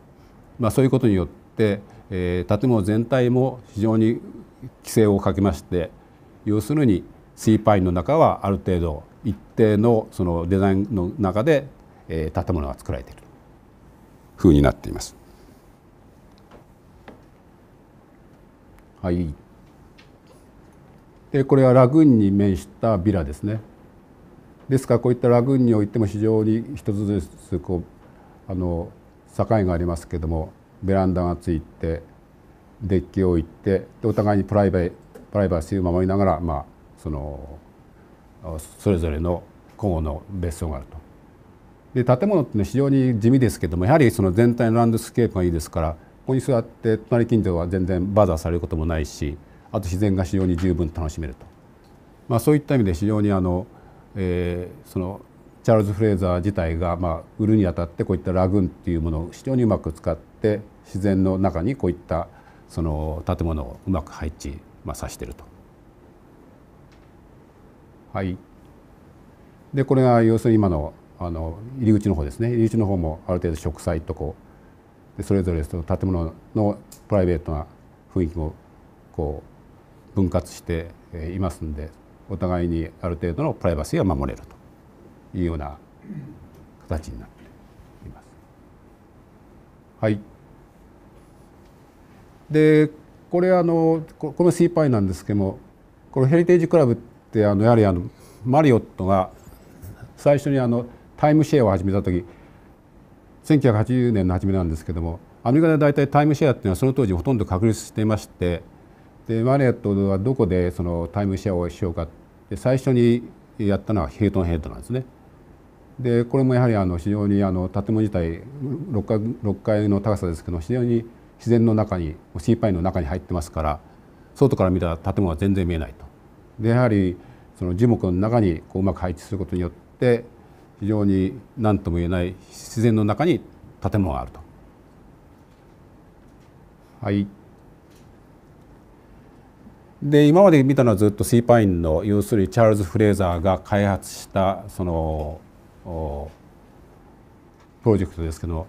まあ、そういうことによって、えー、建物全体も非常に規制をかけまして要するにスイーパインの中はある程度一定のそのデザインの中で、えー、建物が作られているふうになっています。はい、でこれはラグーンに面したビラですねですからこういったラグーンにおいても非常に一つずつこうあの境がありますけどもベランダがついてデッキを置いてお互いにプライバプライバシーを守りながら、まあ、そのそれぞれの個々の別荘があると。で建物って、ね、非常に地味ですけどもやはりその全体のランドスケープがいいですからここに座って隣近所は全然バザーされることもないしあと自然が非常に十分楽しめると、まあ、そういった意味で非常にあのえー、そのチャールズ・フレーザー自体が、まあ、売るにあたってこういったラグーンっていうものを非常にうまく使って自然の中にこういったその建物をうまく配置、まあ、さしてると。はい、でこれが要するに今のあの入り口の方ですね入り口の方もある程度植栽とこうでそれぞれその建物のプライベートな雰囲気もこう分割していますんでお互いにある程度のプライバシーが守れるというような形になっています。はい、でこれあのこの CPI なんですけどもこのヘリテージクラブってあのやはりあのマリオットが最初にあのタイムシェアを始めた時1980年の初めなんですけどもアメリカで大体タイムシェアっていうのはその当時ほとんど確立していましてでマリアットはどこでそのタイムシェアをしようかで最初にやったのはヒルトンヘッドなんですね。でこれもやはりあの非常にあの建物自体6階 ,6 階の高さですけど非常に自然の中にシーパインの中に入ってますから外から見たら建物は全然見えないと。でやはりその樹木の中にこううまく配置することによって非常に何とも言えない自然の中に建物があると。はいで今まで見たのはずっとシーパインの要するにチャールズ・フレーザーが開発したそのプロジェクトですけど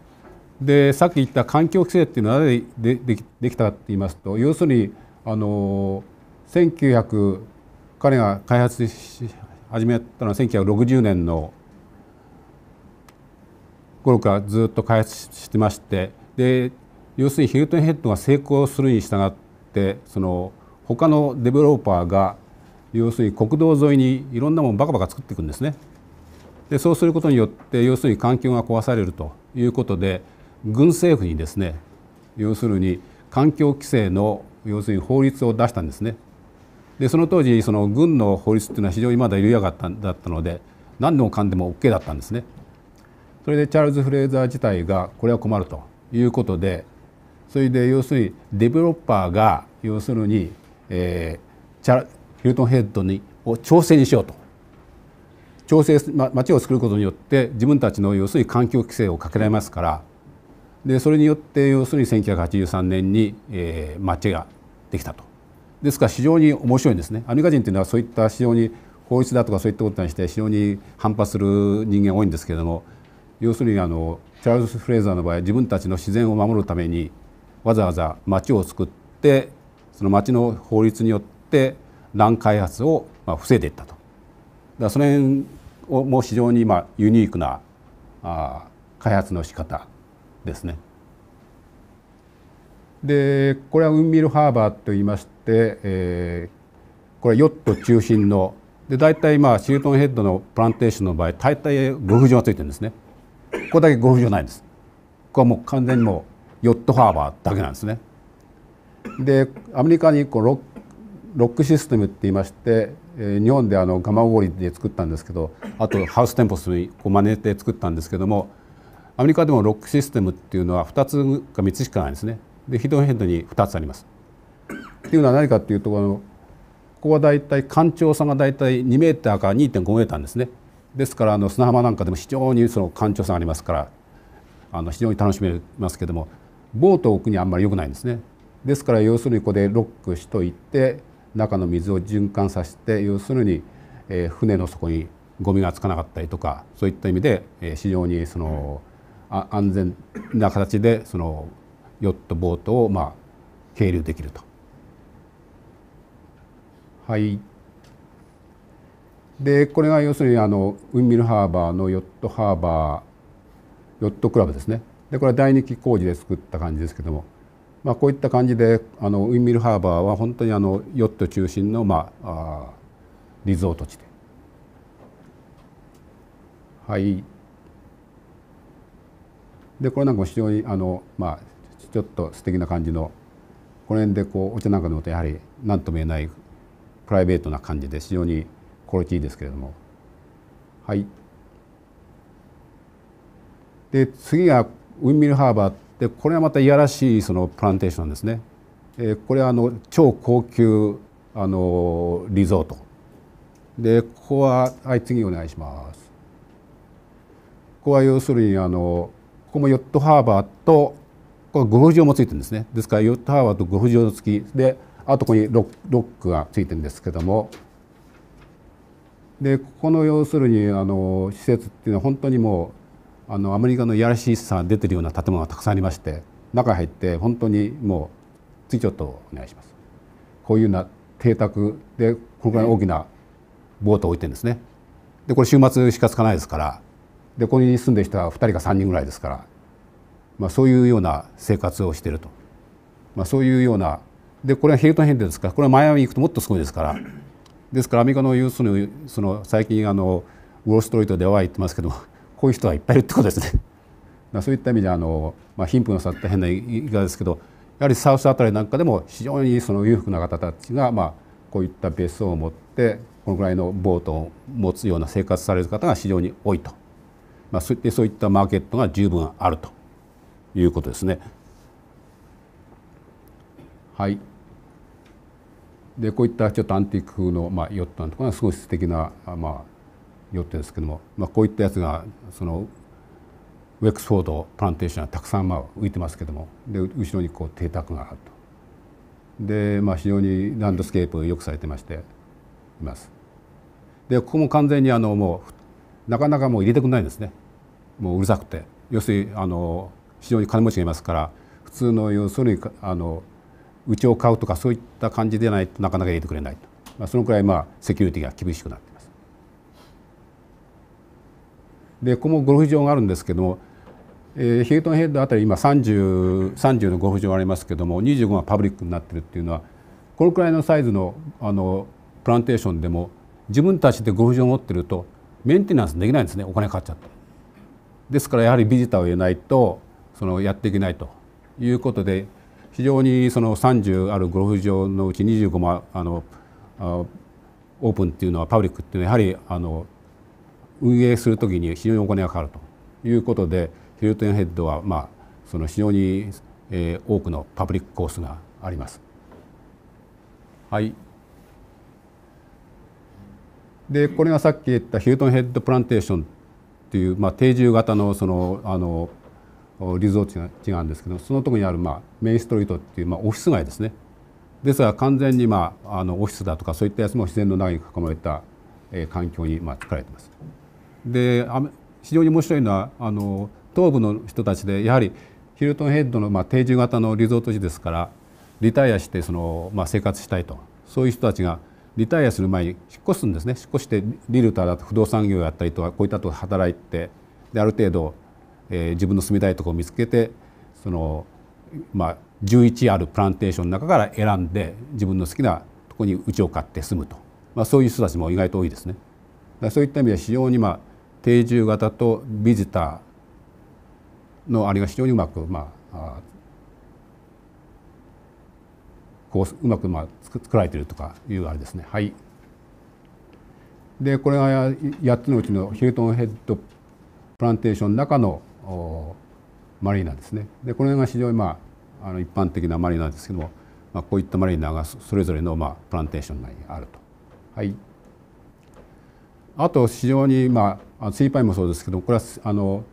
でさっき言った環境規制っていうのはなぜででできたかって言いますと要するにあの1900彼が開発し始めたのは1960年の頃からずっと開発してましてで要するにヒルトンヘッドが成功するに従ってその他のデベロッパーが要するに国道沿いにいろんなものバカバカ作っていくんですね。でそうすることによって要するに環境が壊されるということで軍政府にですね要するに環境規制の要するに法律を出したんですね。でその当時その軍の法律っていうのは非常にまだ緩やかだったので何でもかんでも OK だったんですね。それでチャールズ・フレーザー自体がこれは困るということでそれで要するにデベロッパーが要するにえー、チャヒルトンヘッドにを調整にしようと調整、ま、町を作ることによって自分たちの要するに環境規制をかけられますからでそれによって要するに1983年に、えー、町ができたと。ですから非常に面白いんですね。アメリカ人というのはそういった非常に法律だとかそういったことにして非常に反発する人間多いんですけれども要するにあのチャールズ・フレーザーの場合自分たちの自然を守るためにわざわざ町を作ってその町の法律によって乱開発をまあ防いでいったとだその辺もう非常にまあユニークなあ開発の仕方ですね。でこれはウンミルハーバーといいまして、えー、これはヨット中心ので大体まあシルトンヘッドのプランテーションの場合大体ゴルフ場がついてるんですね。これだけゴルフ場ないんです。ここはもう完全にもうヨットハーバーだけなんですね。でアメリカにこうロロックシステムって言いまして、え日本であのガマゴリで作ったんですけどあとハウステンポスにこう真似て作ったんですけどもアメリカでもロックシステムっていうのは2つか3つしかないんですねでヒドンヘッドに2つあります。っていうのは何かっていうとこのここはだいたい干潮差がだいたい2メーターから2.5メーターですね。ですからあの砂浜なんかでも非常にその干潮差がありますからあの非常に楽しめますけどもボートを置くにはあんまり良くないんですね。ですから要するにここでロックしといて中の水を循環させて要するに、え船の底にゴミがつかなかったりとかそういった意味で、え非常にその、あ安全な形でそのヨットボートをまあ係留できると。はい、でこれが要するにあのウンミルハーバーのヨットハーバーヨットクラブですねでこれは第二期工事で作った感じですけどもまあ、こういった感じであのウィンミルハーバーは本当にあのヨット中心の、まあ、あリゾート地で。はい、でこれなんかも非常にあの、まあ、ちょっと素敵な感じのこの辺でこうお茶なんか飲むとやはり何とも言えないプライベートな感じで非常に心地いいですけれどもはいで次がウィンミルハーバーでこれはまたいやらしいそのプランテーションですね、えー、これはあの超高級あのリゾートでここははい次お願いしますここは要するにあのここもヨットハーバーとこれゴルフ場もついてるんですねですからヨットハーバーとゴルフ場の付きであとここにロックがついてるんですけどもでここの要するにあの施設っていうのは本当にもうあのアメリカのいやらしさが出てるような建物がたくさんありまして中入って本当にもう次ちょっとお願いしますこういうな邸宅でこのぐらい大きなボートを置いてるんですねでこれ週末しかつかないですからでここに住んで人た2人か3人ぐらいですから、まあ、そういうような生活をしてると、まあ、そういうようなでこれはヒルトンヘンデですからこれはマイアミ行くともっとすごいですからですからアメリカのいうそのその最近あのウォール・ストリートでは言ってますけどこういう人はいっぱいいるってことですね。そういった意味であの、まあ、貧富の差って変な言い方ですけどやはりサウスあたりなんかでも非常にその裕福な方たちが、まあ、こういった別荘を持ってこのぐらいのボートを持つような生活される方が非常に多いと、まあ、そういったマーケットが十分あるということですね。はい、でこういったちょっとアンティーク風の、まあ、ヨットなんとろがすごい素敵な、まあ、よってですけども、まあ、こういったやつがそのウェックスフォードプランテーションはたくさんまあ浮いてますけどもで後ろにこう邸宅があるとで、まあ、非常にランドスケープよくされてましていますでここも完全にあのもうなかなかもう入れてくんないんですねもううるさくて要するにあの非常に金持ちがいますから普通の要するにあのうちを買うとかそういった感じでないとなかなか入れてくれないと、まあ、そのくらいまあセキュリティが厳しくなるでここもゴルフ場があるんですけども、えー、ヒルトンヘッドあたり今 30, 30のゴルフ場ありますけども25がパブリックになってるっていうのはこのくらいのサイズのあのプランテーションでも自分たちでゴルフ場を持ってるとメンテナンスできないんですねお金かかっちゃって。ですからやはりビジターを入れないとそのやっていけないということで非常にその30あるゴルフ場のうち25もあのオープンっていうのはパブリックっていうのはやはりあの運営するときに非常にお金がかかるということでヒルトンヘッドはまあその非常に、えー、多くのパブリックコースがあります。はい、でこれがさっき言ったヒルトンヘッドプランテーションという、まあ、定住型のそのあのリゾート地なんですけどそのとこにある、まあ、メインストリートっていう、まあ、オフィス街ですねですが完全に、まあ、あのオフィスだとかそういったやつも自然の中に囲まれた、えー、環境に、まあ、作られています。で非常に面白いのはあの東部の人たちでやはりヒルトンヘッドのまあ定住型のリゾート地ですからリタイアしてそのまあ生活したいとそういう人たちがリタイアする前に引っ越すんですね引っ越してリルターだと不動産業やったりとかこういったとこ働いてである程度、えー、自分の住みたいとこを見つけてそのまあ11あるプランテーションの中から選んで自分の好きなとこに家を買って住むと、まあ、そういう人たちも意外と多いですね。そういった意味では非常にまあ定住型とビジターのあれが非常にうまくまあこううまくまあ作られているとかいうあれですね。はい、でこれが8つのうちのヒルトンヘッドプランテーションの中のマリーナですね。でこれが非常にまああの一般的なマリーナですけども、まあ、こういったマリーナがそれぞれのまあプランテーション内にあると。はい、あと非常にまあスイーパイもそうですけどこれはあの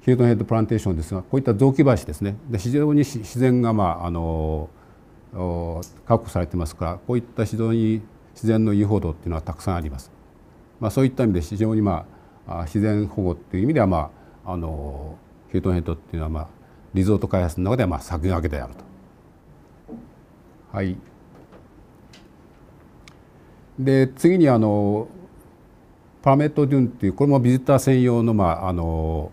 ヒルトンヘッドプランテーションですがこういった雑木林ですねで非常に自然が、まあ、あの確保されてますからこういった非常に自然の遊歩道っていうのはたくさんあります。まあ、そういった意味で非常に、まあ、自然保護っていう意味では、まあ、あのヒルトンヘッドっていうのは、まあ、リゾート開発の中では、まあ、先駆けであると。はい、で次にあのパーメット・デュンっていうこれもビジター専用の,、まあ、あの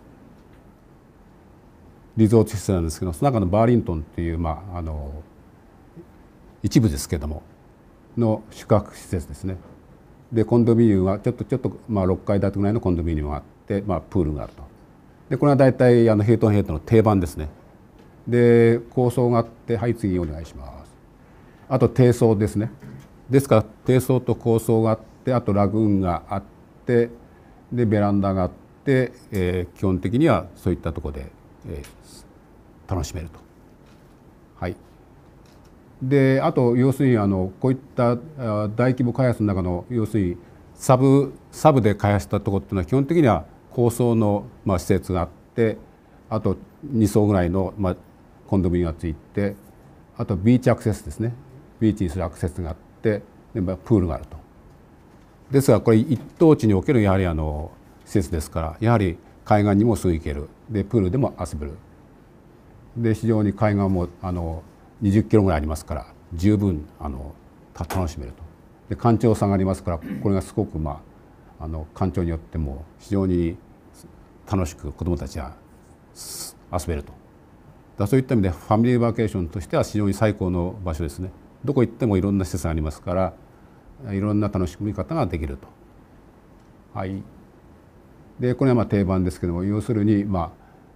リゾート施設なんですけどその中のバーリントンっていう、まあ、あの一部ですけどもの宿泊施設ですねでコンドミニウムはちょっとちょっと、まあ、6階建てぐらいのコンドミニウムがあって、まあ、プールがあるとでこれは大体あのヘイトンヘイトの定番ですねで構想があってはい次お願いしますあと低層ですねですから低層と高層があってあとラグーンがあってってでベランダがあって、えー、基本的にはそういったとこで、えー、楽しめると。はい、であと要するにあのこういった大規模開発の中の要するにサブサブで開発したところっていうのは基本的には高層の、まあ、施設があってあと2層ぐらいの、まあ、コンドミニアがついてあとビーチアクセスですねビーチにするアクセスがあってで、まあ、プールがあると。ですがこれ一等地におけるやはりあの施設ですからやはり海岸にもすぐ行けるでプールでも遊べるで非常に海岸もあの20キロぐらいありますから十分あの楽しめるとで干潮差がありますからこれがすごくまああの干潮によっても非常に楽しく子どもたちは遊べるとだそういった意味でファミリーバケーションとしては非常に最高の場所ですねどこ行ってもいろんな施設がありますからいろんな楽しみ方ができると。はい、でこれはまあ定番ですけども要するに、まあ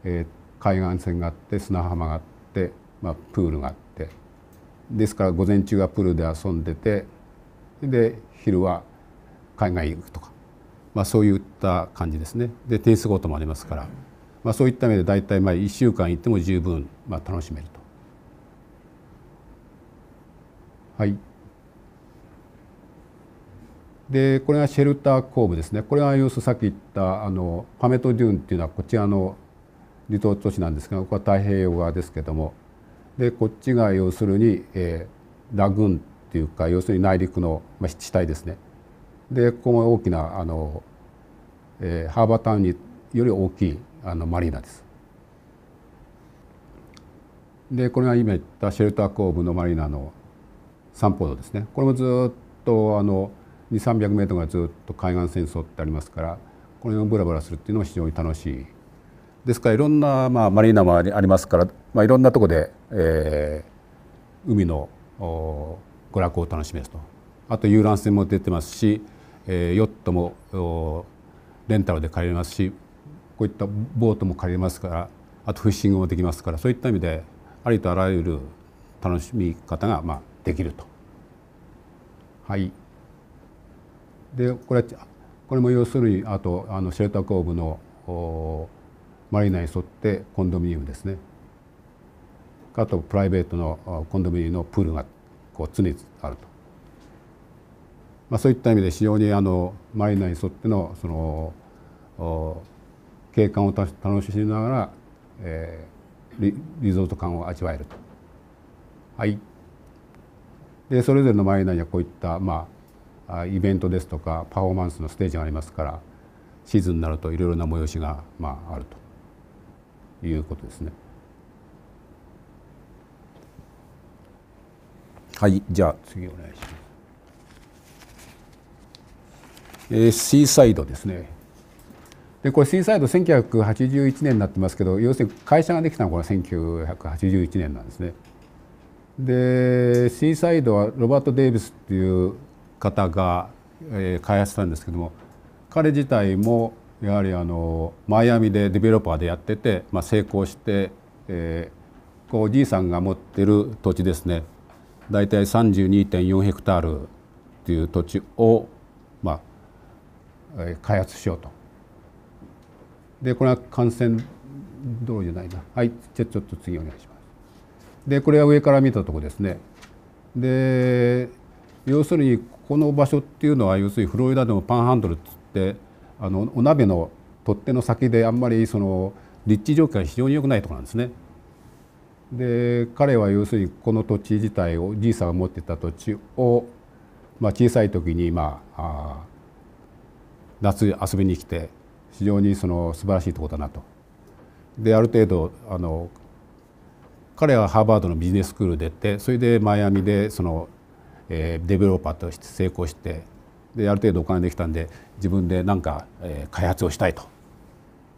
えー、海岸線があって砂浜があって、まあ、プールがあってですから午前中はプールで遊んでてで昼は海外行くとか、まあ、そういった感じですねでテニスコートもありますから、まあ、そういった意味で大体まあ1週間行っても十分、まあ、楽しめると。はいでこれがシェルター工部ですねこれは要するにさっき言ったあのパメトデューンっていうのはこちらの離島都市なんですけどここは太平洋側ですけどもでこっちが要するに、えー、ラグーンっていうか要するに内陸の、まあ、地帯ですねでここも大きなあの、えー、ハーバータウンにより大きいあのマリーナです。でこれが今言ったシェルターー部のマリーナの散歩路ですねこれもずっとあの3 0 0ルがずっと海岸戦争ってありますからこの辺をブラブラするっていうのも非常に楽しいですからいろんな、まあ、マリーナもありますから、まあ、いろんなとこで、えー、海の娯楽を楽しめるとあと遊覧船も出てますし、えー、ヨットもレンタルで借りれますしこういったボートも借りれますからあとフィッシングもできますからそういった意味でありとあらゆる楽しみ方がまあできると。はいでこれこれも要するにあとあのシェルター工部のマリナに沿ってコンドミニウムですねあとプライベートのコンドミニウムのプールがこう常にあると、まあ、そういった意味で非常にあのマリナに沿ってのその景観を楽しみながら、えー、リリゾート感を味わえると。はい、でそれぞれのマリナにはこういった、まあイベントですとかパフォーマンスのステージがありますからシーズンになるといろいろな催しが、まあ、あるということですね。はいじゃあ次お願いします。えー、シーサイドですね。でこれシーサイド1981年になってますけど要するに会社ができたのはこの1981年なんですね。でシーサイドはロバート・デイビスっていう方が、えー、開発したんですけども彼自体もやはりあのマイアミでデベロッパーでやってて、まあ、成功して、えー、おじいさんが持ってる土地ですね大体32.4ヘクタールっていう土地を、まあえー、開発しようと。でこれは幹線道路じゃないなはいじゃちょっと次お願いします。でこれは上から見たとこですね。で要するにこの場所っていうのは要するにフロリダでもパンハンドルっつってあのお鍋の取っ手の先であんまりその立地状況が非常に良くないところなんですね。で彼は要するにこの土地自体をじいさんが持ってた土地を、まあ、小さい時に、まあ、あ夏遊びに来て非常にその素晴らしいところだなと。である程度あの彼はハーバードのビジネススクール出てそれでマイアミでそのえデベロッパーとして成功してである程度お金できたんで自分で何か、え開発をしたいと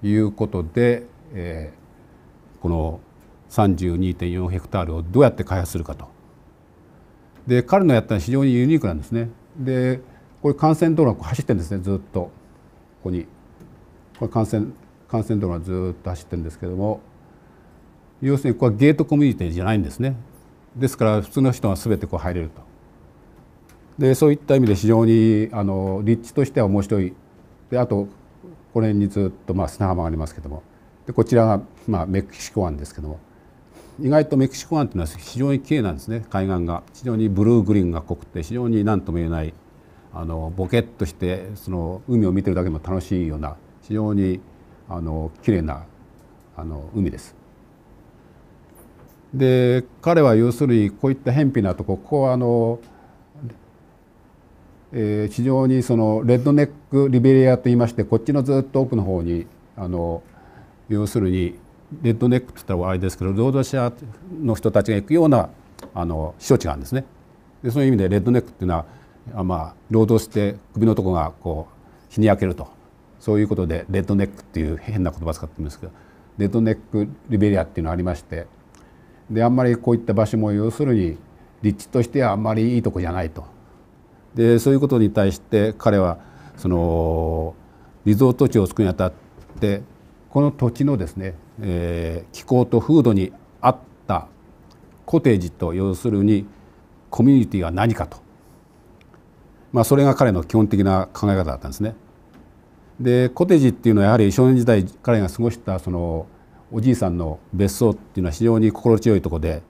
いうことで、えこの32.4ヘクタールをどうやって開発するかと。で彼のやったのは非常にユニークなんですね。でこれ幹線道路が走ってるんですねずっとここに。これ幹線幹線道路がずっと走ってるんですけども要するにここはゲートコミュニティじゃないんですね。ですから普通の人は全てこう入れると。でそういった意味で非常にあの立地としては面白いであとこの辺にずっとまあ砂浜がありますけどもでこちらがまあメキシコ湾ですけども意外とメキシコ湾というのは非常に綺麗なんですね海岸が非常にブルーグリーンが濃くて非常に何とも言えないあのボケっとしてその海を見てるだけでも楽しいような非常にあの綺麗なあの海です。で彼は要するにこういった偏僻なとこここはあのえー、非常にそのレッドネックリベリアといいましてこっちのずっと奥の方にあの要するにレッドネックって言ったらあれですけど労働者の人たちが行くようなあの避暑地があるんですね。でそういう意味でレッドネックっていうのはあまあ労働して首のとこがこう日に焼けるとそういうことでレッドネックっていう変な言葉使ってるんですけどレッドネックリベリアっていうのがありましてであんまりこういった場所も要するに立地としてはあんまりいいとこじゃないとでそういうことに対して彼はそのリゾート地を作るにあたってこの土地のですね、えー、気候と風土に合ったコテージと要するにコミュニティは何かと、まあ、それが彼の基本的な考え方だったんですね。でコテージっていうのはやはり少年時代彼が過ごしたそのおじいさんの別荘っていうのは非常に心地よいとこで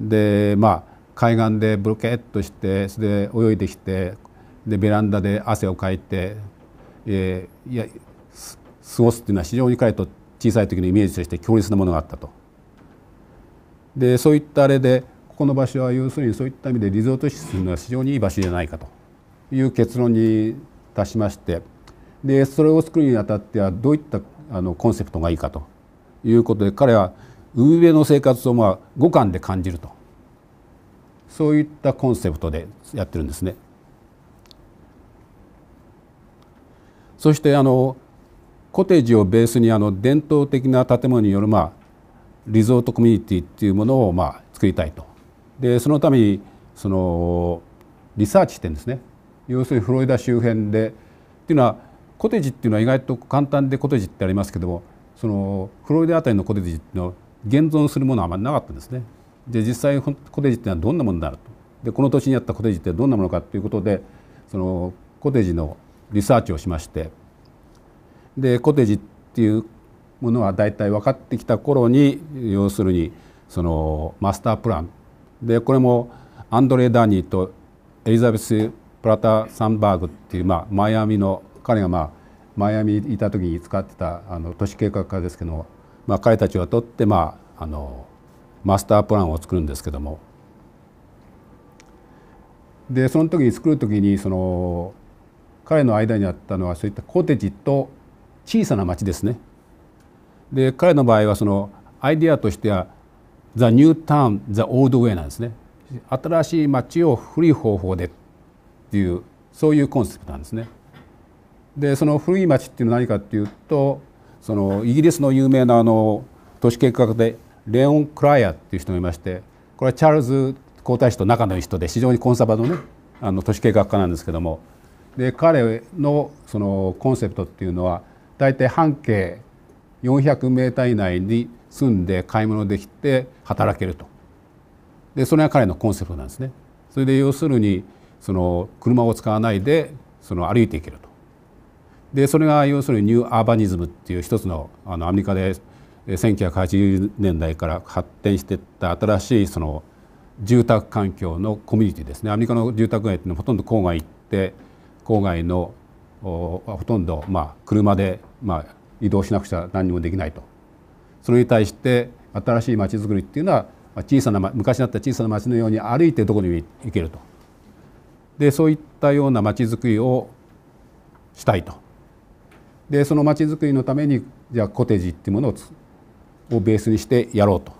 でまあ海岸でブロケッとしてそれで泳いできてでベランダで汗をかいて、えー、いや過ごすっていうのは非常に彼と小さい時のイメージとして強烈なものがあったと。でそういったあれでここの場所は要するにそういった意味でリゾート施設のは非常にいい場所じゃないかという結論に達しましてでそれを作るにあたってはどういったあのコンセプトがいいかということで彼は海辺の生活をまあ五感で感じるとそういったコンセプトでやってるんですね。そしてあのコテージをベースにあの伝統的な建物によるまあリゾートコミュニティっていうものをまあ作りたいと。でそのためにそのリサーチしてんですね。要するにフロリダ周辺でっていうのはコテージっていうのは意外と簡単でコテージってありますけどもそのフロリダあたりのコテージの現存するものはあまりなかったんですね。で実際コテージっていうのはどんなものになるとでこの土地にあったコテージってどんなものかということでそのコテージのリサーチをしましてでコテージっていうものは大体分かってきた頃に要するにそのマスタープランでこれもアンドレー・ダーニーとエリザベス・プラタ・サンバーグっていう、まあ、マイアミの彼が、まあ、マイアミにいた時に使ってたあの都市計画家ですけども、まあ、彼たちはとって、まあ、あのマスタープランを作るんですけどもでその時に作る時にその彼の間にあったのはそういったコテージと小さな町ですね。で彼の場合はそのアイデアとしては「ザ・ニュータウン・ザ・オールド・ウェイ」なんですね。新しい町を古い方法でっていうそういうコンセプトなんですね。でその古い町っていうのは何かっていうとそのイギリスの有名なあの都市計画でレオン・クライアっていう人もいましてこれはチャールズ皇太子と仲のいい人で非常にコンサバのねあの都市計画家なんですけどもで彼のそのコンセプトっていうのは大体半径400メーター以内に住んで買い物できて働けるとでそれが彼のコンセプトなんですね。それで要するにその車を使わないでその歩いていけると。でそれが要するにニューアーバニズムっていう一つのあのアメリカで1980年代から発展していった新しいその住宅環境のコミュニティですねアメリカの住宅街っていうのはほとんど郊外行って郊外のほとんどまあ車でまあ移動しなくちゃ何もできないとそれに対して新しい街づくりっていうのは小さな昔だった小さな町のように歩いてどこに行けるとでそういったような町づくりをしたいとでその町づくりのためにじゃあコテージっていうものををベースにしてやろうと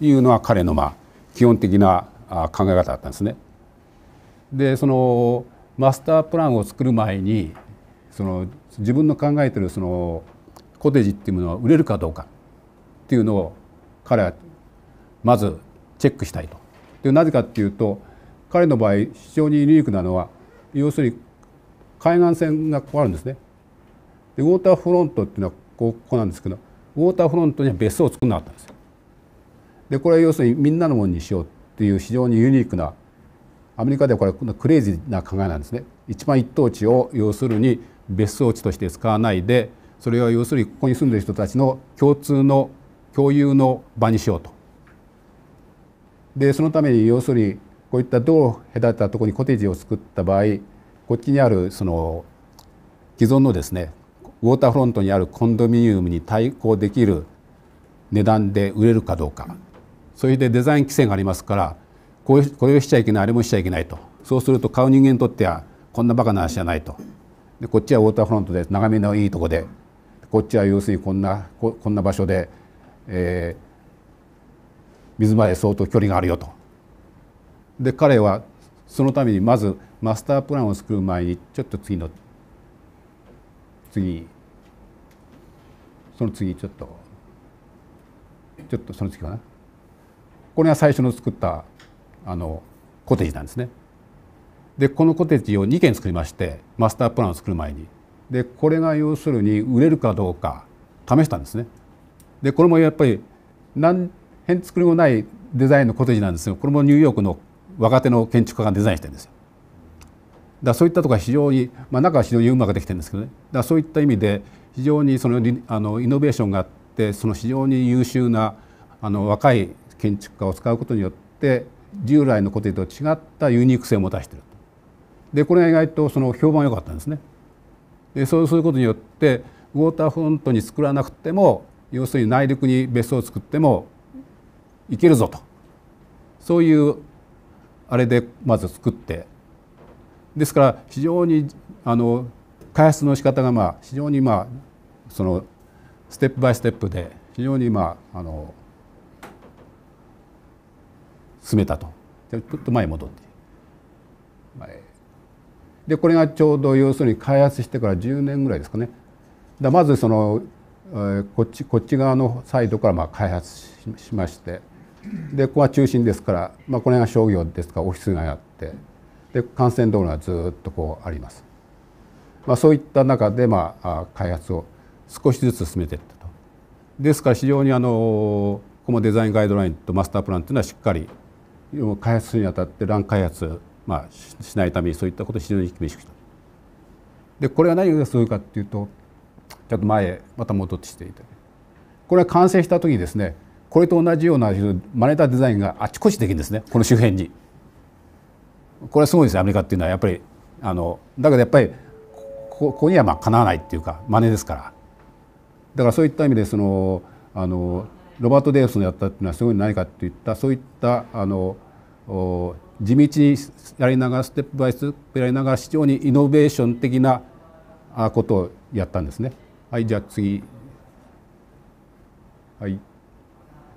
いうのは彼のまあ基本的な考え方だったんですね。でそのマスタープランを作る前にその自分の考えているそのコテージっていうものは売れるかどうかっていうのを彼はまずチェックしたいと。でなぜかっていうと彼の場合非常にユニークなのは要するに海岸線がここあるんですね。でウォーターフロントっていうのはここなんですけどウォーターフロントには別荘を作んなかったんですよ。でこれは要するにみんなのものにしようっていう非常にユニークなアメリカではこれクレイジーな考えなんですね。一番一等地を要するに別荘地として使わないでそれは要するにここに住んでる人たちの共通の共有の場にしようと。でそのために要するにこういった道を隔てたところにコテージを作った場合こっちにあるその既存のですねウォーターフロントにあるコンドミニウムに対抗できる値段で売れるかどうかそれでデザイン規制がありますからこれをしちゃいけないあれもしちゃいけないとそうすると買う人間にとってはこんなバカな話じゃないとでこっちはウォーターフロントで眺めのいいとこでこっちは要するにこんなこんな場所で、えー、水まで相当距離があるよと。で彼はそのためにまずマスタープランを作る前にちょっと次の次その次ちょっとちょっとその次かなこれが最初の作ったあのコテージなんですね。でこのコテージを2軒作りましてマスタープランを作る前にでこれが要するに売れるかどうか試したんですね。でこれもやっぱり何変作りもないデザインのコテージなんですよこれもニューヨークの若手の建築家がデザインしてるんですよ。だそういったところは非常に、まあ、中は非常にうまくできてるんですけどねだそういった意味で非常にそのあのイノベーションがあってその非常に優秀なあの若い建築家を使うことによって従来の固定と違ったユニーク性を持たしているでこれが意外とその評判良かったんですね。でそうすることによってウォーターフロントに作らなくても要するに内陸に別荘を作ってもいけるぞとそういうあれでまず作ってですから非常にあの開発の仕方がまあ非常にまあそのステップバイステップで非常にまああの進めたとちょっと前に戻ってでこれがちょうど要するに開発してから10年ぐらいですかねだまずその、えー、こっちこっち側のサイドからまあ開発しましてでここは中心ですから、まあ、これが商業ですかオフィス街があって。で幹線道路がずっとこうあります。まあ、そういった中で、まあ、開発を少しずつ進めていったと。ですから非常にあのこのデザインガイドラインとマスタープランというのはしっかり開発するにあたってン開発、まあ、しないためにそういったことを非常に厳しくした。でこれは何がすごいかっていうとちょっと前また戻ってきていてこれは完成した時にですねこれと同じような真似たデザインがあちこちできるんですねこの周辺に。これはすごいですアメリカっていうのはやっぱりあのだけどやっぱりここにはまあかなわないっていうか真似ですからだからそういった意味でそのあのロバート・デイソンのやったっていうのはすごい何かっていったそういったあの地道にやりながらステップバイステップやりながら非常にイノベーション的なことをやったんですね。はいじゃあ次はい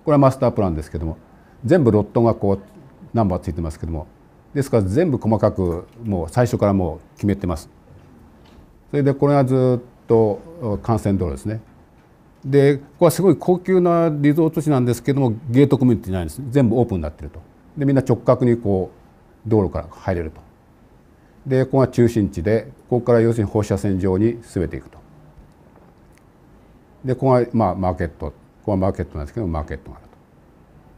これはマスタープランですけども全部ロットがこうナンバーついてますけどもですから全部細かくもう最初からもう決めてますそれでこれはずっと幹線道路ですねでここはすごい高級なリゾート地なんですけどもゲートコミュニティないんです全部オープンになってるとでみんな直角にこう道路から入れるとでここが中心地でここから要するに放射線上に全ていくとでここがまあマーケットここはマーケットなんですけどマーケットがある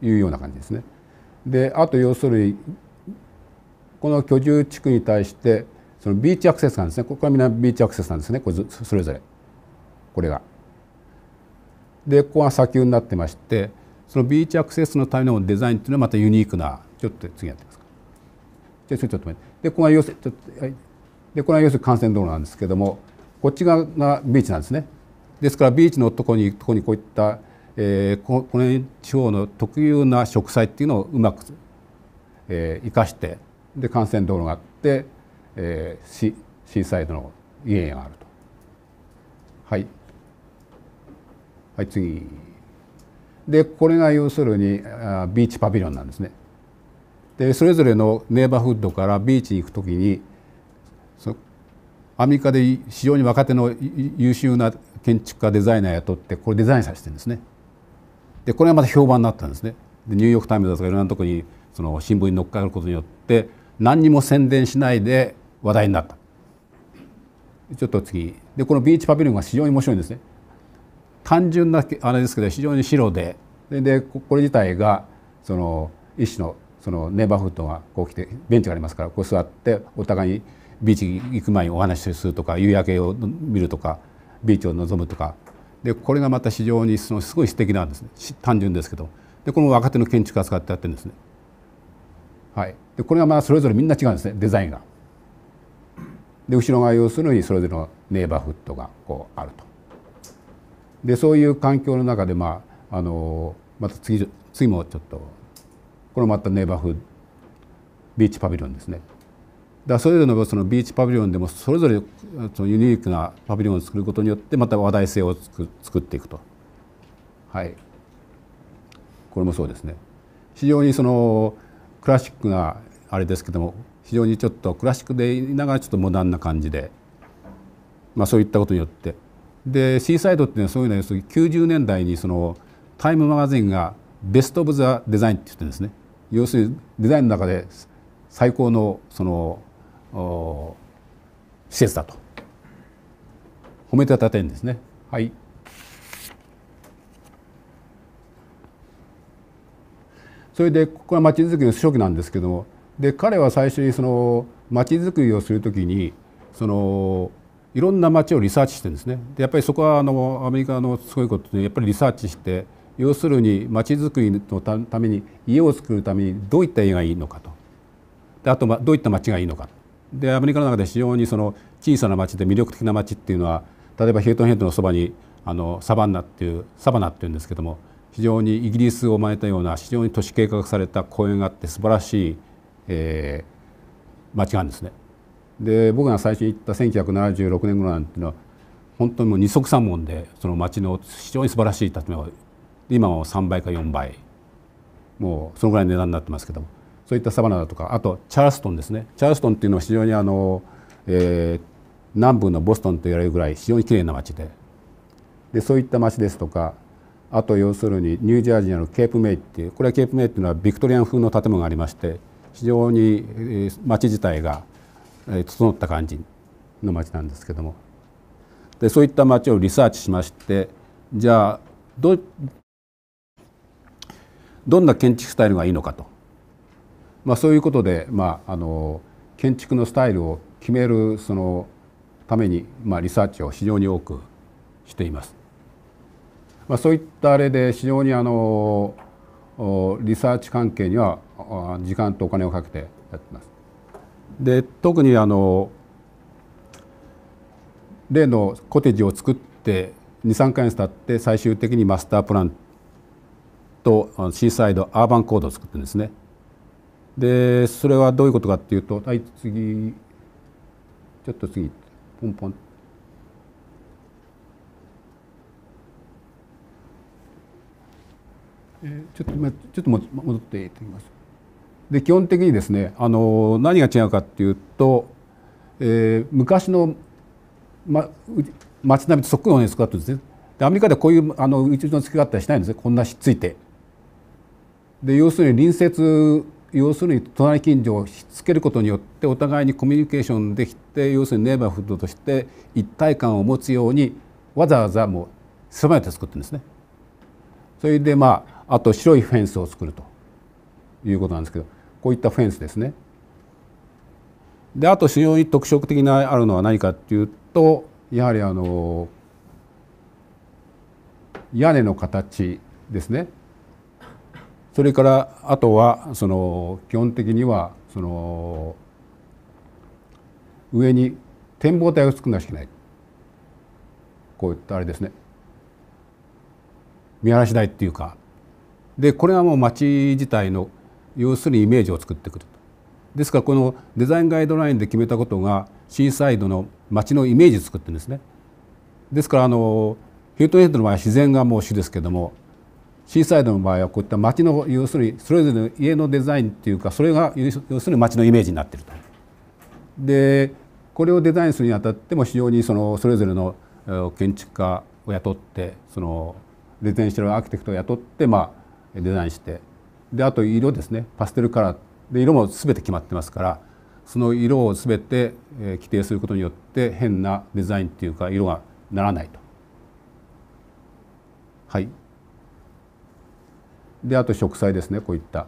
というような感じですねであと要するにこの居住地区に対してそのビーチアクセスなんですねここはみんなビーチアクセスなんですねこれそれぞれこれが。でここは砂丘になってましてそのビーチアクセスのためのデザインっていうのはまたユニークなちょっと次やってますか。でここ要すちょっと、はい、でこれは要するに幹線道路なんですけどもこっち側がビーチなんですね。ですからビーチのとこにとこにこういったえー、ここの地方の特有な植栽っていうのをうまく、えー、生かしてで幹線道路があって、えー、シシーサイドの家があるとはいはい次でこれが要するにあビーチパビリオンなんですねでそれぞれのネイバーフッドからビーチに行くときにそアメリカで非常に若手の優秀な建築家デザイナーを雇ってこれデザインさせてるんですねでこれがまた評判になったんですねでニューヨーク・タイムズとかいろんなとこにその新聞に載っかることによって何にも宣伝しないで話題になったちょっと次でこのビーチパビリオンが非常に面白いんですね単純なあれですけど非常に白でででこれ自体がその一種のそのネイバーフットがこう来てベンチがありますからこう座ってお互いにビーチに行く前にお話しするとか夕焼けを見るとかビーチを望むとかでこれがまた非常にそのすごい素敵なんですね単純ですけどでこの若手の建築家使ってやってるんですね。はい、でこれがまあそれぞれみんな違うんですねデザインが。で後ろが要するにそれぞれのネイバーフットがこうあると。でそういう環境の中で、まあ、あのまた次次もちょっとこれまたネイバーフビーチパビリオンですね。だそれぞれのそのビーチパビリオンでもそれぞれそのユニークなパビリオンを作ることによってまた話題性をつく作っていくと。はい、これもそうですね非常にそのクラシックがあれですけども非常にちょっとクラシックで言いながらちょっとモダンな感じで、まあ、そういったことによってでシーサイドっていうのはそういうのは90年代にそのタイムマガジンがベスト・オブ・ザ・デザインって言ってですね要するにデザインの中で最高のその施設だと褒めてたてんですね。はいそれでここは町づくりの初期なんですけどもで彼は最初にその町づくりをする時にそのいろんな町をリサーチしてるんですねでやっぱりそこはあのアメリカのすごいことでやっぱりリサーチして要するに町づくりのために家を作るためにどういった家がいいのかとであとどういった町がいいのかでアメリカの中で非常にその小さな町で魅力的な町っていうのは例えばヒルトンヘッドのそばにあのサバンナっていうサバナっていうんですけども非常にイギリスをまいたような非常に都市計画された公園があって素晴らしい、えー、町があるんですね。で僕が最初に行った1976年頃なんていうのは本当にもう二足三門でその町の非常に素晴らしい建物今は3倍か4倍もうそのぐらいの値段になってますけどもそういったサバナだとかあとチャールストンですねチャールストンっていうのは非常にあの、えー、南部のボストンと言われるぐらい非常にきれいな町ででそういった町ですとかあと要するにニュージャージーのケープメイっていうこれはケープメイっていうのはビクトリアン風の建物がありまして非常に街自体が整った感じの街なんですけどもでそういった街をリサーチしましてじゃあどどんな建築スタイルがいいのかと、まあ、そういうことで、まあ、あの建築のスタイルを決めるそのために、まあ、リサーチを非常に多くしています。まあ、そういったあれで非常にあのリサーチ関係には時間とお金をかけてやってます。で特にあの例のコテージを作って23か月経って最終的にマスタープランとシーサイドアーバンコードを作ってるんですね。でそれはどういうことかっていうとはい次ちょっと次ポンポン。えちょっとちょっと戻っていきます。で基本的にですねあの何が違うかっていうと、えー、昔の、ま、町並みとそっくりのですかんですねでアメリカではこういうあの宇宙の付き方はしないんですねこんなひっついて。で要するに隣接要するに隣近所をひっつけることによってお互いにコミュニケーションできて要するにネイバーフードとして一体感を持つようにわざわざもう狭いて作ってるんですね。それでまああと白いフェンスを作るということなんですけどこういったフェンスですね。であと非常に特色的なあるのは何かっていうとやはりあの屋根の形ですねそれからあとはその基本的にはその上に展望台を作らなきゃいけないこういったあれですね見晴らし台っていうかでこれはもう町自体の要するにイメージを作ってくるですからこのデザインガイドラインで決めたことがシーサイドの町のイメージ作ってるんですねですからあのヒートンヘッドの場合は自然がもう主ですけどもシーサイドの場合はこういった町の要するにそれぞれの家のデザインっていうかそれが要するに町のイメージになってると。でこれをデザインするにあたっても非常にそのそれぞれの建築家を雇ってそのデザインシャルアーキテクトを雇ってまあデザインしてであと色ですねパステルカラーで色も全て決まってますからその色を全て規定することによって変なデザインっていうか色がならないと。はい、であと植栽ですねこういった。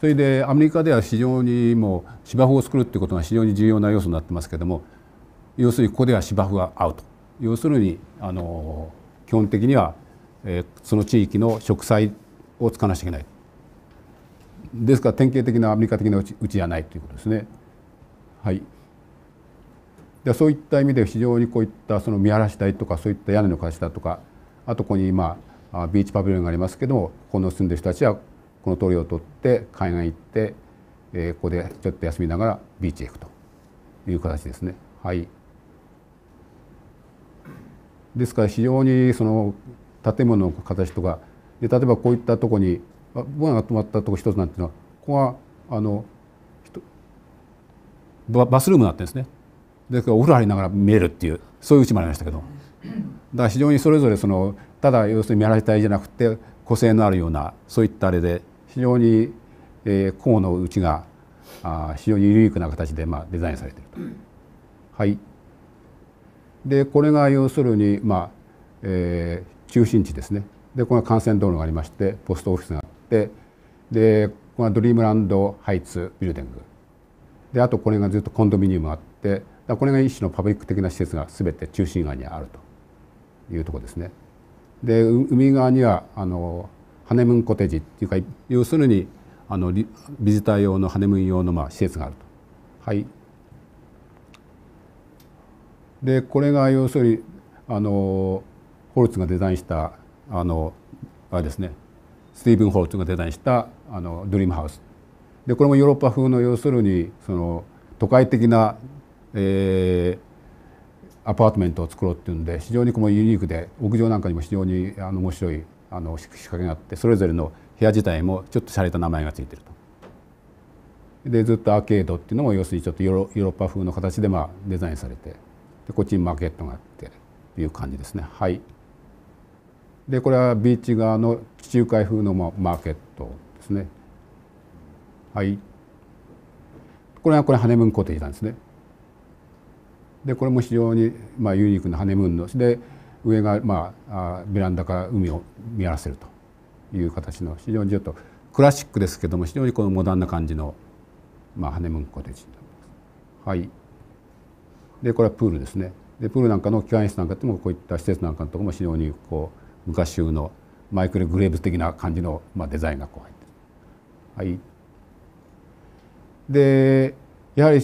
それでアメリカでは非常にもう芝生を作るっていうことが非常に重要な要素になってますけども要するにここでは芝生が合うと要するにあの基本的にはえその地域の植栽を使わなきゃいけないですから典型的なアメリカ的なうちうちじゃないということですね。はい、でそういった意味で非常にこういったその見晴らし台とかそういった屋根の形だとかあとここに今ビーチパビリオンがありますけどもこの住んでる人たちはこの通りを取って海岸行って、えー、ここでちょっと休みながらビーチへ行くという形ですね。はい、ですから非常にその建物の形とかで例えばこういったとこに僕が泊まったとこ一つなんていうのはここはあのバスルームになってるんですねでお風呂入りながら見えるっていうそういううちもありましたけどだから非常にそれぞれそのただ要するに見られたいじゃなくて個性のあるようなそういったあれで非常に、えー、のうちがあ非常にユニークな形で、まあ、デザインされていると。はい、でこれが要するに、まあえー、中心地ですねでこの幹線道路がありましてポストオフィスがあってでこはドリームランドハイツビルディングであとこれがずっとコンドミニウムがあってこれが一種のパブリック的な施設が全て中心側にあるというとこですね。で海側にはあのハネムーンコテージっていうか要するにあのビジター用のハネムーン用のまあ施設があると。はい、でこれが要するにあのホルツがデザインしたあのあれですねスティーブン・ホルツがデザインしたあのドリームハウスでこれもヨーロッパ風の要するにその都会的な、えー、アパートメントを作ろうっていうんで非常にこのユニークで屋上なんかにも非常にあの面白いあの仕掛けがあってそれぞれの部屋自体もちょっと洒落た名前がついてると。でずっとアーケードっていうのも要するにちょっとヨーロヨーロッパ風の形でまあデザインされてでこっちにマーケットがあってっていう感じですね。はいでこれはビーチ側の地中海風のマーケットですねはいこれはこれハネムーンコテージなんですねでこれも非常にまあユニークなハネムーンので上がまあベランダから海を見合わせるという形の非常にちょっとクラシックですけども非常にこのモダンな感じのまあハネムーンコテージになりますはいでこれはプールですねでプールなんかの機関室なんかってもこういった施設なんかのところも非常にこう昔のマイクレグレーブス的な感じの、まあ、デザインがこう入ってる。はい、でやはり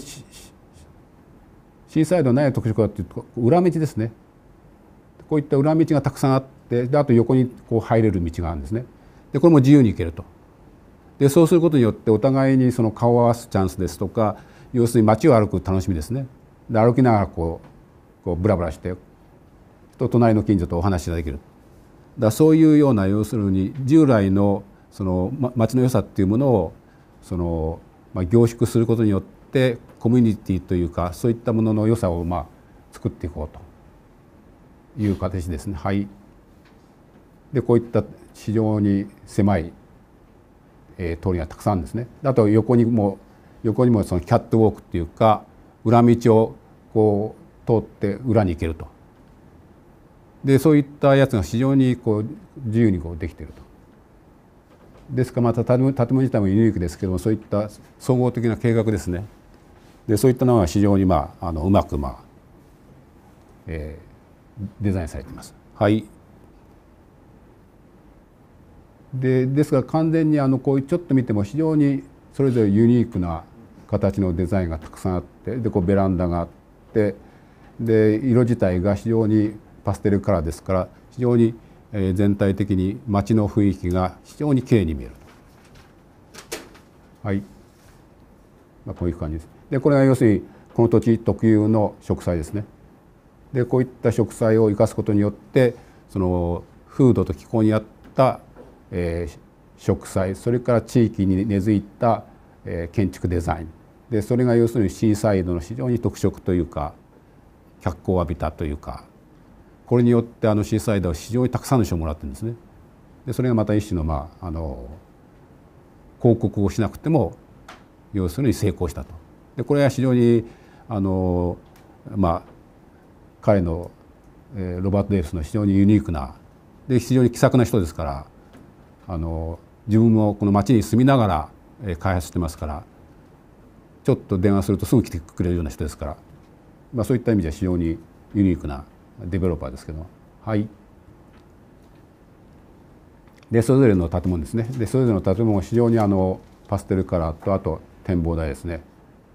震災の何が特色かというと裏道ですねこういった裏道がたくさんあってであと横にこう入れる道があるんですねでこれも自由に行けるとでそうすることによってお互いにその顔を合わすチャンスですとか要するに街を歩く楽しみですねで歩きながらこうこうブラブラしてと隣の近所とお話ができるだそういうような要するに従来のその町の良さっていうものをその、ま凝縮することによってコミュニティというかそういったものの良さをまあ作っていこうという形ですね。はい、でこういった非常に狭い、え通りがたくさんですね。あと横にも横にもそのキャットウォークっていうか裏道をこう通って裏に行けるとでそういったやつが非常にこう自由にこうできてると。ですからまた建物自体もユニークですけどもそういった総合的な計画ですねでそういったのが非常に、まあ、あのうまく、まあえー、デザインされています。はいでですが完全にあのこうちょっと見ても非常にそれぞれユニークな形のデザインがたくさんあってでこうベランダがあってで色自体が非常にパステルカラーですから非常に全体的に街の雰囲気が非常に綺麗に見えるはい、まあ、こういう感じですでこれが要するにこの土地特有の植栽ですねでこういった植栽を生かすことによってその風土と気候に合った、えー、植栽それから地域に根付いた、えー、建築デザインでそれが要するにシーサイドの非常に特色というか脚光を浴びたというかこれによってあのシーサイダーは非常にたくさんの賞をもらってるんですね。でそれがまた一種の,、まあ、あの広告をしなくても要するに成功したと。でこれは非常にあの、まあ、彼の、えー、ロバート・デイビスの非常にユニークなで非常に気さくな人ですからあの自分もこの町に住みながら、え開発してますからちょっと電話するとすぐ来てくれるような人ですから、まあ、そういった意味では非常にユニークなデベロッパーですけどはいでそれぞれの建物ですねでそれぞれの建物が非常にあのパステルカラーとあと展望台ですね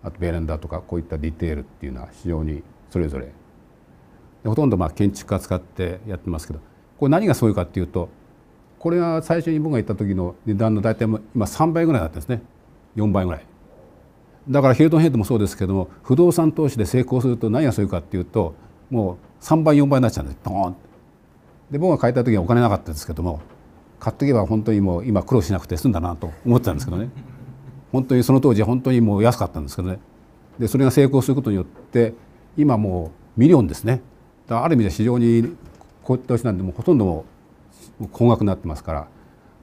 あとベランダとかこういったディテールっていうのは非常にそれぞれほとんどまあ建築家使ってやってますけどこれ何がすごいかっていうとこれは最初に僕が行った時の値段の大体今3倍ぐらいだったんですね4倍ぐらいだからヒルトンヘッドもそうですけども不動産投資で成功すると何がすいかっていうともう3倍4倍になっちゃうんですーンで僕が買えた時はお金なかったですけども買っていけば本当にもう今苦労しなくて済んだなと思ってたんですけどね 本当にその当時本当にもう安かったんですけどねでそれが成功することによって今もうミリオンですねある意味で非常にこういった年なんでもうほとんどもう高額になってますから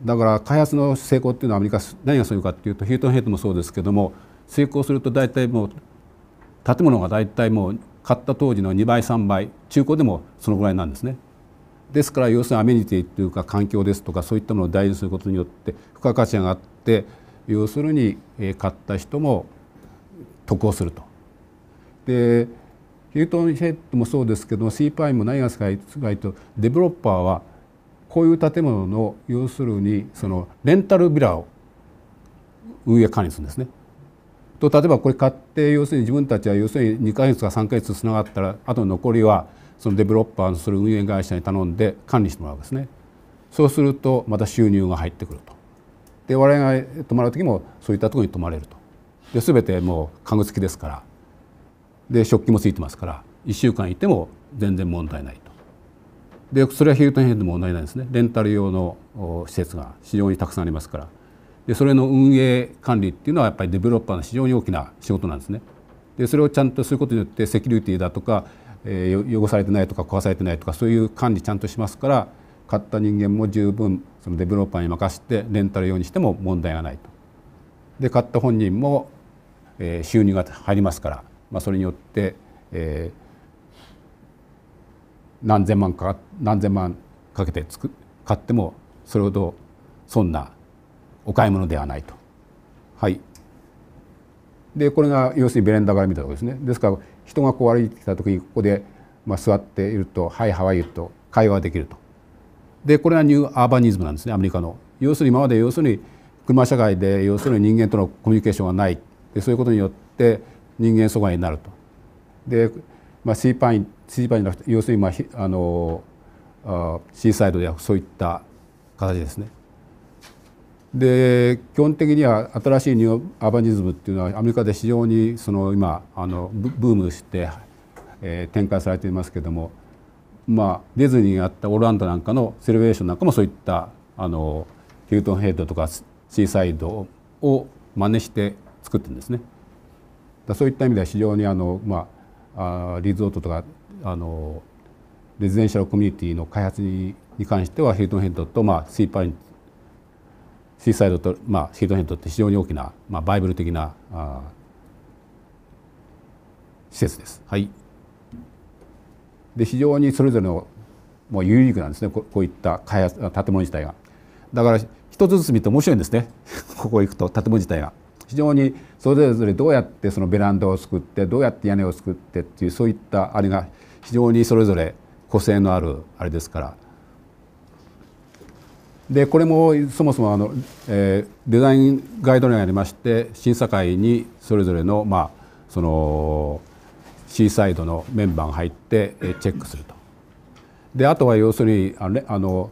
だから開発の成功っていうのはアメリカ何がそういうかっていうとヒートンヘイトもそうですけども成功すると大体もう建物が大体もう買った当時の2倍3倍中古でもそのぐらいなんですね。ですから要するにアメニティというか環境ですとかそういったものを大事にすることによって付加価値があって要するに買った人も得をすると。でヒルトンヘッドもそうですけども CPI も何がすごいとデベロッパーはこういう建物の要するにそのレンタルビラを運営管理するんですね。と例えばこれ買って要するに自分たちは要するに2ヶ月か3ヶ月つながったらあと残りはそのデベロッパーのそれ運営会社に頼んで管理してもらうんですね。そうするとまた収入が入ってくると。で我々が泊まる時もそういったところに泊まれると。で全てもう家具付きですからで食器もついてますから1週間いても全然問題ないと。でそれはヒルトンヘッドも問題ないですねレンタル用の施設が非常にたくさんありますからでそれの運営管理っていうのはやっぱりデベロッパーの非常に大きな仕事なんですね。でそれをちゃんとすることによってセキュリティだとか、えー、汚されてないとか壊されてないとかそういう管理ちゃんとしますから買った人間も十分そのデベロッパーに任せてレンタル用にしても問題がないと。で買った本人も、えー、収入が入りますから、まあ、それによって、えー、何千万か何千万かけてつく買ってもそれほどそんなお買い物ではないと。はい、でこれが要するにベレンダから見たところですね。ですから人がこう歩いてきた時ここで、まあ、座っていると「はいハワイ」と会話ができると。でこれがニューアーバニズムなんですねアメリカの。要するに今まで要するに車社会で要するに人間とのコミュニケーションがないでそういうことによって人間阻害になると。で、まあ、シーパインシーパインじゃなくて要するに、まあ、あのあシーサイドではそういった形ですね。で基本的には新しいニューアーバニズムっていうのはアメリカで非常にその今あのブームして、え展開されていますけども、まあ、ディズニーがあったオーランダなんかのセレブレーションなんかもそういったあのヒルトンヘッドとかシーサイドを真似して作ってるんですね。だそういった意味では非常にあの、まあ、あリゾートとかあのレジデンシャルコミュニティの開発に関してはヒルトンヘッドと、まあ、スイーパーシーサイドと、まあ、シートヘッドって非常に大きな、まあ、バイブル的なあ施設です。はい、で非常にそれぞれのもうユニークなんですねこういった開発建物自体が。だから一つずつ見て面白いんですね ここ行くと建物自体が。非常にそれぞれどうやってそのベランダを作ってどうやって屋根を作ってっていうそういったあれが非常にそれぞれ個性のあるあれですからでこれもそもそもあの、えー、デザインガイドラインがありまして審査会にそれぞれの,、まあ、そのシーサイドのメンバーが入ってチェックすると。であとは要するにあれあの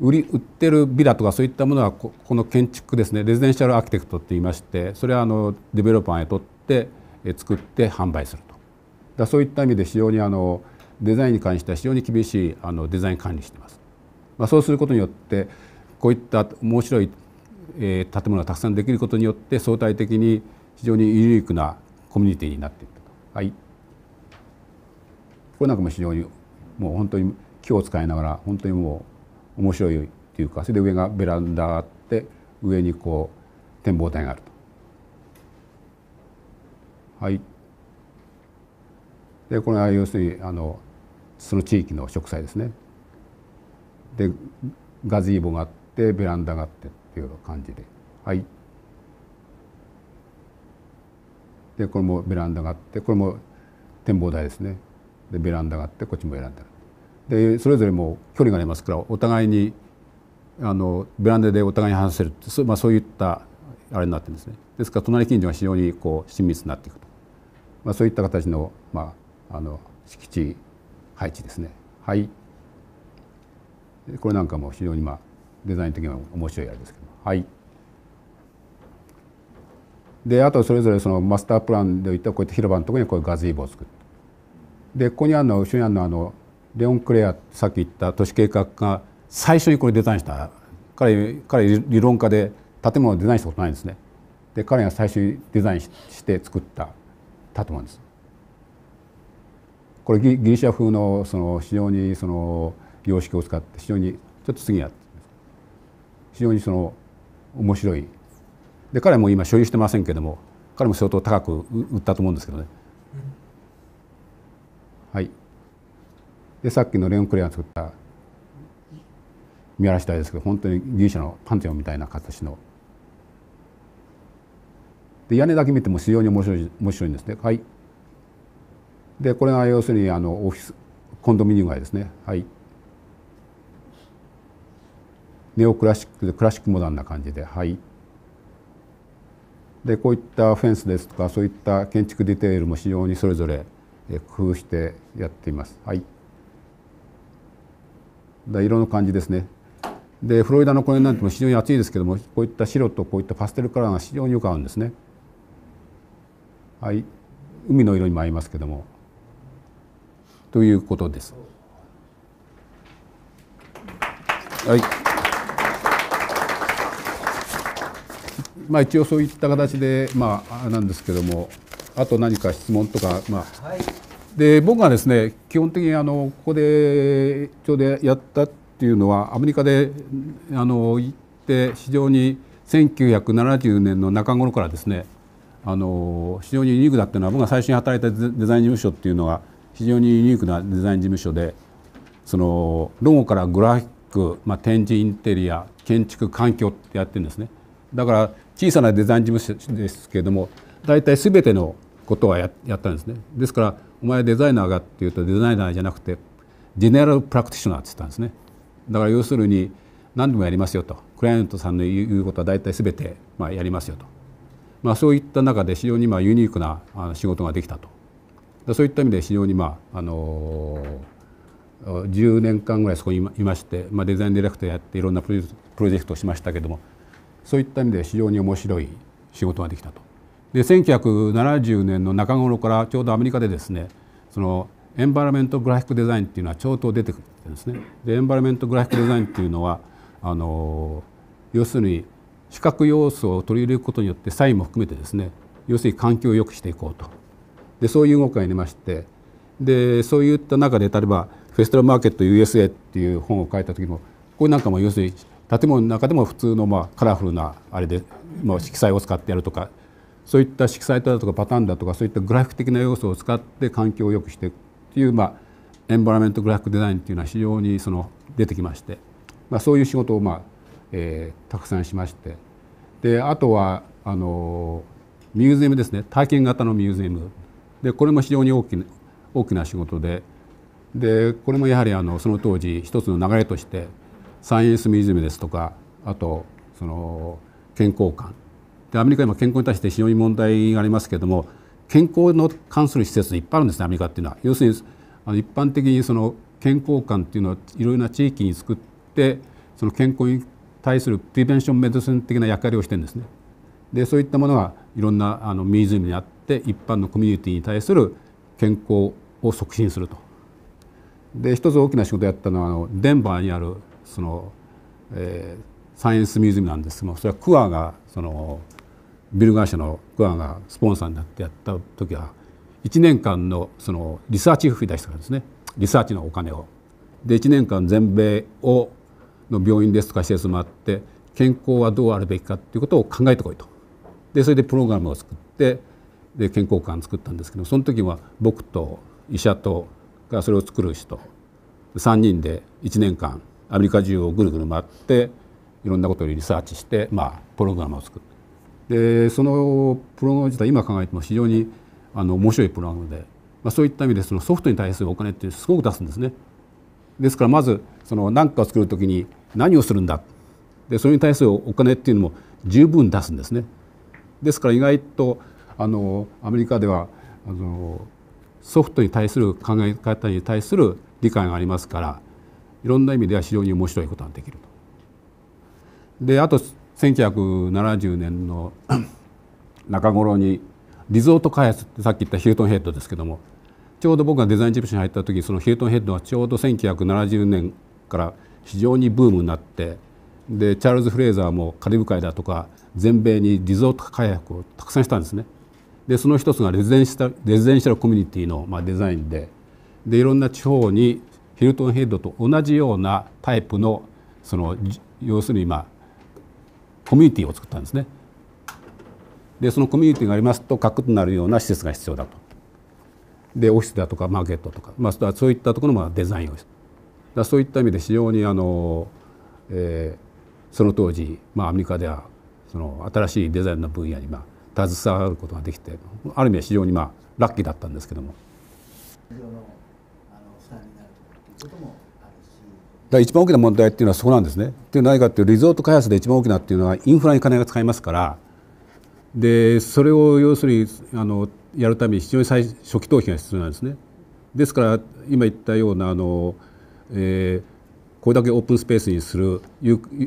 売り売ってるビラとかそういったものはここの建築ですねレジデンシャルアーキテクトっていいましてそれはあのデベロッパーへとって作って販売するとだそういった意味で非常にあのデザインに関しては非常に厳しいあのデザイン管理してます。まあ、そうすることによってこういった面白い、え建物がたくさんできることによって相対的に非常にユニークなコミュニティになっていると。はい、これなんかも非常にもう本当に木を使いながら本当にもう面白いっていうかそれで上がベランダがあって上にこう展望台があると。はい、でこれは要するにあのその地域の植栽ですね。でガズーボがあってベランダがあってっていう感じではいでこれもベランダがあってこれも展望台ですねでベランダがあってこっちもベランダでそれぞれも距離がありますからお互いにあのベランダでお互いに話せるそ,、まあ、そういったあれになってるんですねですから隣近所が非常にこう親密になっていくと、まあ、そういった形の,、まあ、あの敷地配置ですね。はいこれなんかも非常にまあデザイン的には面白いあれですけどはいであとそれぞれそのマスタープランでいったこういった広場のところにこういうガズイボを作ってでここにあるのは後ろにあるのはあのレオン・クレアさっき言った都市計画が最初にこれデザインした彼彼理論家で建物をデザインしたことないんですねで彼が最初にデザインして作った建物ですこれギリシャ風のその非常にその様式を使って非常にちょっと次や非常にその面白いで彼も今所有してませんけども彼も相当高く売ったと思うんですけどね、うん、はいでさっきのレオン・クレアが作った見晴らし台ですけど本当にギリシャのパンテオンみたいな形ので屋根だけ見ても非常に面白い面白いんですねはいでこれが要するにあのオフィスコンドミニウム街ですねはいネオクラシックでクラシックモダンな感じではいでこういったフェンスですとかそういった建築ディテールも非常にそれぞれ工夫してやっていますはい色の感じですねでフロリダの公園なんても非常に暑いですけどもこういった白とこういったパステルカラーが非常によく合うんですねはい海の色にも合いますけどもということですはいまあ、一応そういった形で、まあ、なんですけどもあと何か質問とか、まあ、はい、で僕がですね基本的にあのここでちょうどやったっていうのはアメリカであの行って非常に1970年の中頃からですねあの非常にユニークだったのは僕が最初に働いたデザイン事務所っていうのは非常にユニークなデザイン事務所でそのロゴからグラフィック、まあ、展示インテリア建築環境ってやってるんですねだから小さなデザイン事務所ですけれども大体全てのことはやったんですねですからお前デザイナーがっていうとデザイナーじゃなくてジェネラルプラクティショナーって言ったんですねだから要するに何でもやりますよとクライアントさんの言うことは大体全てまあやりますよと、まあ、そういった中で非常にまあユニークな仕事ができたとそういった意味で非常にまああの10年間ぐらいそこにいまして、まあ、デザインディレクターやっていろんなプロジェクトをしましたけどもそういった意味で非常に面白い仕事ができたと。で1970年の中頃からちょうどアメリカでですねそのエンバラメントグラフィックデザインっていうのはちょうど出てくるんですね。でエンバラメントグラフィックデザインっていうのはあの要するに視覚要素を取り入れることによってサインも含めてですね要するに環境を良くしていこうとでそういう動きが入りましてでそういった中で例えば「フェストラルマーケット USA」っていう本を書いた時もこれなんかも要するに建物の中でも普通のまあカラフルなあれで、まあ、色彩を使ってやるとかそういった色彩だとかパターンだとかそういったグラフィック的な要素を使って環境を良くしていくっていう、まあ、エンバラメントグラフィックデザインっていうのは非常にその出てきまして、まあ、そういう仕事を、まあえたくさんしましてであとはあのミュージアムですね体験型のミュージアムでこれも非常に大きな大きな仕事ででこれもやはりあのその当時一つの流れとしてサイエンスミズムですとかあとその健康観でアメリカは今健康に対して非常に問題がありますけれども健康の関する施設いっぱいあるんですねアメリカっていうのは。要するにあの一般的にその健康観っていうのはいろいろな地域に作ってその健康に対するプリベンションメディスン的な役割をしてるんですね。でそういったものがいろんなあの湖にあって一般のコミュニティに対する健康を促進すると。で一つ大きな仕事をやったのはあのデンバーにあるその、えー、サイエンスミズミなんですけどもそれはクアがそのビル会社のクアがスポンサーになってやった時は1年間のそのリサーチ費出したからですねリサーチのお金を。で1年間全米をの病院ですとか施設もあって健康はどうあるべきかっていうことを考えてこいと。でそれでプログラムを作ってで健康館作ったんですけどその時は僕と医者とそれを作る人3人で1年間アメリカ中をぐるぐる回っていろんなことをリサーチして、まあ、プログラムを作るでそのプログラム自体今考えても非常にあの面白いプログラムで、まあ、そういった意味でそのソフトに対するお金ってすごく出すんですね。ですからまずその何かを作るときに何をするんだでそれに対するお金っていうのも十分出すんですね。ですから意外とあのアメリカではあのソフトに対する考え方に対する理解がありますからいろんな意味では非常に面白いことができると。であと1970年の 中頃にリゾート開発ってさっき言ったヒュートンヘッドですけどもちょうど僕がデザイン事務所に入った時そのヒュートンヘッドはちょうど1970年から非常にブームになってでチャールズ・フレーザーもカリブ海だとか全米にリゾート開発をたくさんしたんですね。でその一つがレジデンシャルコミュニティのまのデザインででいろんな地方にヒルトンヘッドと同じようなタイプのその要するに今コミュニティを作ったんですね。でそのコミュニティがありますと核となるような施設が必要だと。でオフィスだとかマーケットとか、まあ、そういったところもデザインをだそういった意味で非常にあの、えー、その当時、まあ、アメリカではその新しいデザインの分野に、まあ、携わることができてある意味は非常に、まあ、ラッキーだったんですけども。だ一番大きな問題っていうのはそこなんですね。っていうのは何かっていうリゾート開発で一番大きなっていうのはインフラに金が使いますからでそれを要するにあのやるために非常に最初期投資が必要なんですね。ですから今言ったようなあの、えー、これだけオープンスペースにする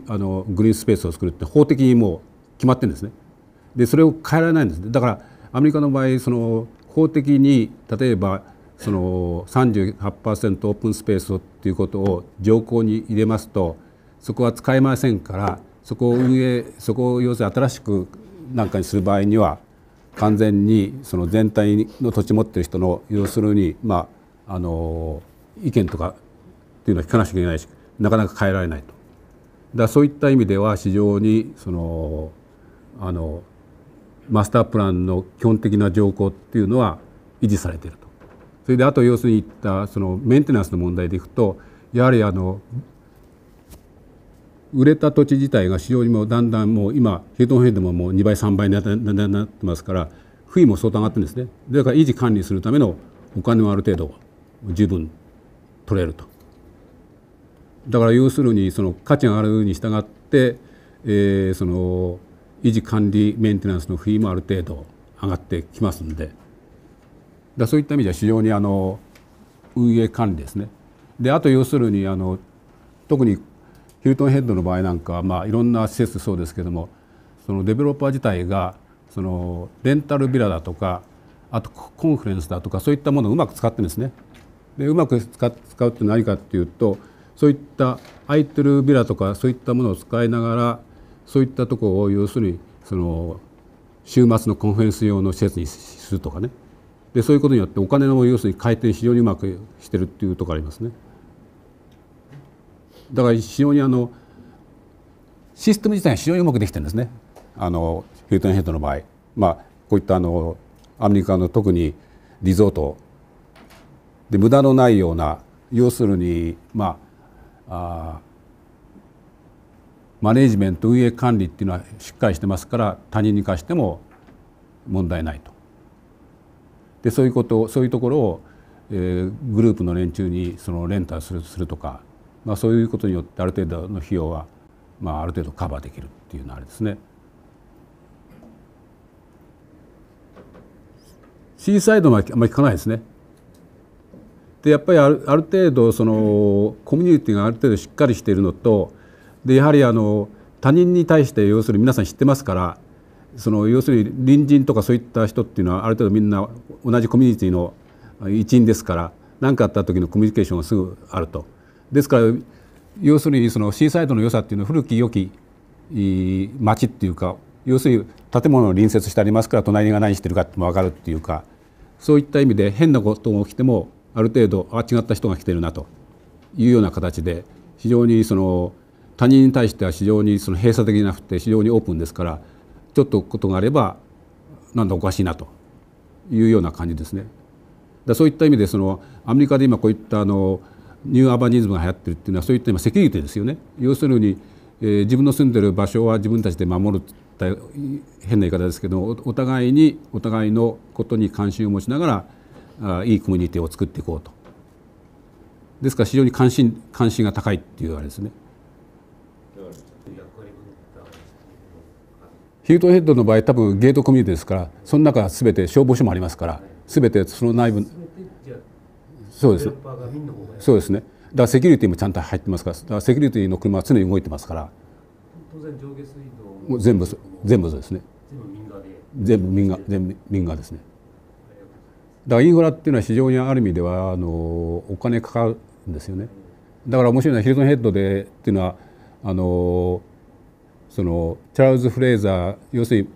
あのグリーンスペースを作るって法的にもう決まってるんですね。でそれを変えられないんです、ね、だからアメリカの場合その法的に例えばその38%オープンスペースっていうことを条項に入れますとそこは使えませんからそこを運営そこを要するに新しくなんかにする場合には完全にその全体の土地持ってる人の要するにまああの意見とかっていうのは聞かなきゃいけないしなかなか変えられないと。だそういった意味では非常にそのあのマスタープランの基本的な条項っていうのは維持されているそれであと要するに言ったそのメンテナンスの問題でいくとやはりあの売れた土地自体が市場にもだんだんもう今ヒルトンヘッドももう2倍3倍になってますから不意も相当上がってるんですねだから維持管理するためのお金もある程度十分取れるとだから要するにその価値が上がるに従って、えー、その維持管理メンテナンスの不意もある程度上がってきますんでだそういった意味では非常にあの運営管理ですねであと要するにあの特にヒルトンヘッドの場合なんかは、まあ、いろんな施設そうですけどもそのデベロッパー自体がそのレンタルビラだとかあとコンフレンスだとかそういったものをうまく使ってるんですね。でうまく使うって何かっていうとそういった空いてるビラとかそういったものを使いながらそういったとこを要するにその週末のコンフェンス用の施設にするとかねでそういうことによってお金の要するに回転非常にうまくしてるっていうところありますね。だから非常にあのシステム自体非常にうまくできてるんですね。あのヒルトンヘッドの場合、まあ、こういったあのアメリカの特にリゾートで無駄のないような要するに、まあ、あマネジメント運営管理っていうのはしっかりしてますから他人に貸しても問題ないと。でそういうことそういうところを、えー、グループの連中にそのレンタするするとか、まあ、そういうことによってある程度の費用は、まあ、ある程度カバーできるっていうのはあれですね。シーサイドはあんまり聞かないですね。でやっぱりあるある程度そのコミュニティがある程度しっかりしているのとでやはりあの他人に対して要するに皆さん知ってますからその要するに隣人とかそういった人っていうのはある程度みんな同じコミュニティの一員ですから何かあった時のコミュニケーションがすぐあると。ですから要するにそのシーサイドの良さっていうのは古き良き町っていうか要するに建物を隣接してありますから隣が何してるかっても分かるっていうかそういった意味で変なことが起きてもある程度あ違った人が来てるなというような形で非常にその他人に対しては非常にその閉鎖的じゃなくて非常にオープンですからちょっとことがあればなんだおかしいなというような感じですね。だそういった意味でそのアメリカで今こういったあのニューアバニズムが流行ってるっていうのはそういった今セキュリティですよね。要するに、えー、自分の住んでる場所は自分たちで守るって変な言い方ですけどお互いにお互いのことに関心を持ちながらあいいコミュニティを作っていこうと。ですから非常に関心関心が高いっていうあれですね。ヒルトンヘッドの場合多分ゲートコミュニティですからその中全て消防署もありますから全てその内部そうですねそうですねだからセキュリティもちゃんと入ってますからだからセキュリティの車は常に動いてますから全部全部全部ですね全部民が全部民側ですねだからインフラっていうのは非常にある意味ではあのお金かかるんですよねだから面白いのはヒルトンヘッドでっていうのはあのそのチャールズ・フレーザー要するに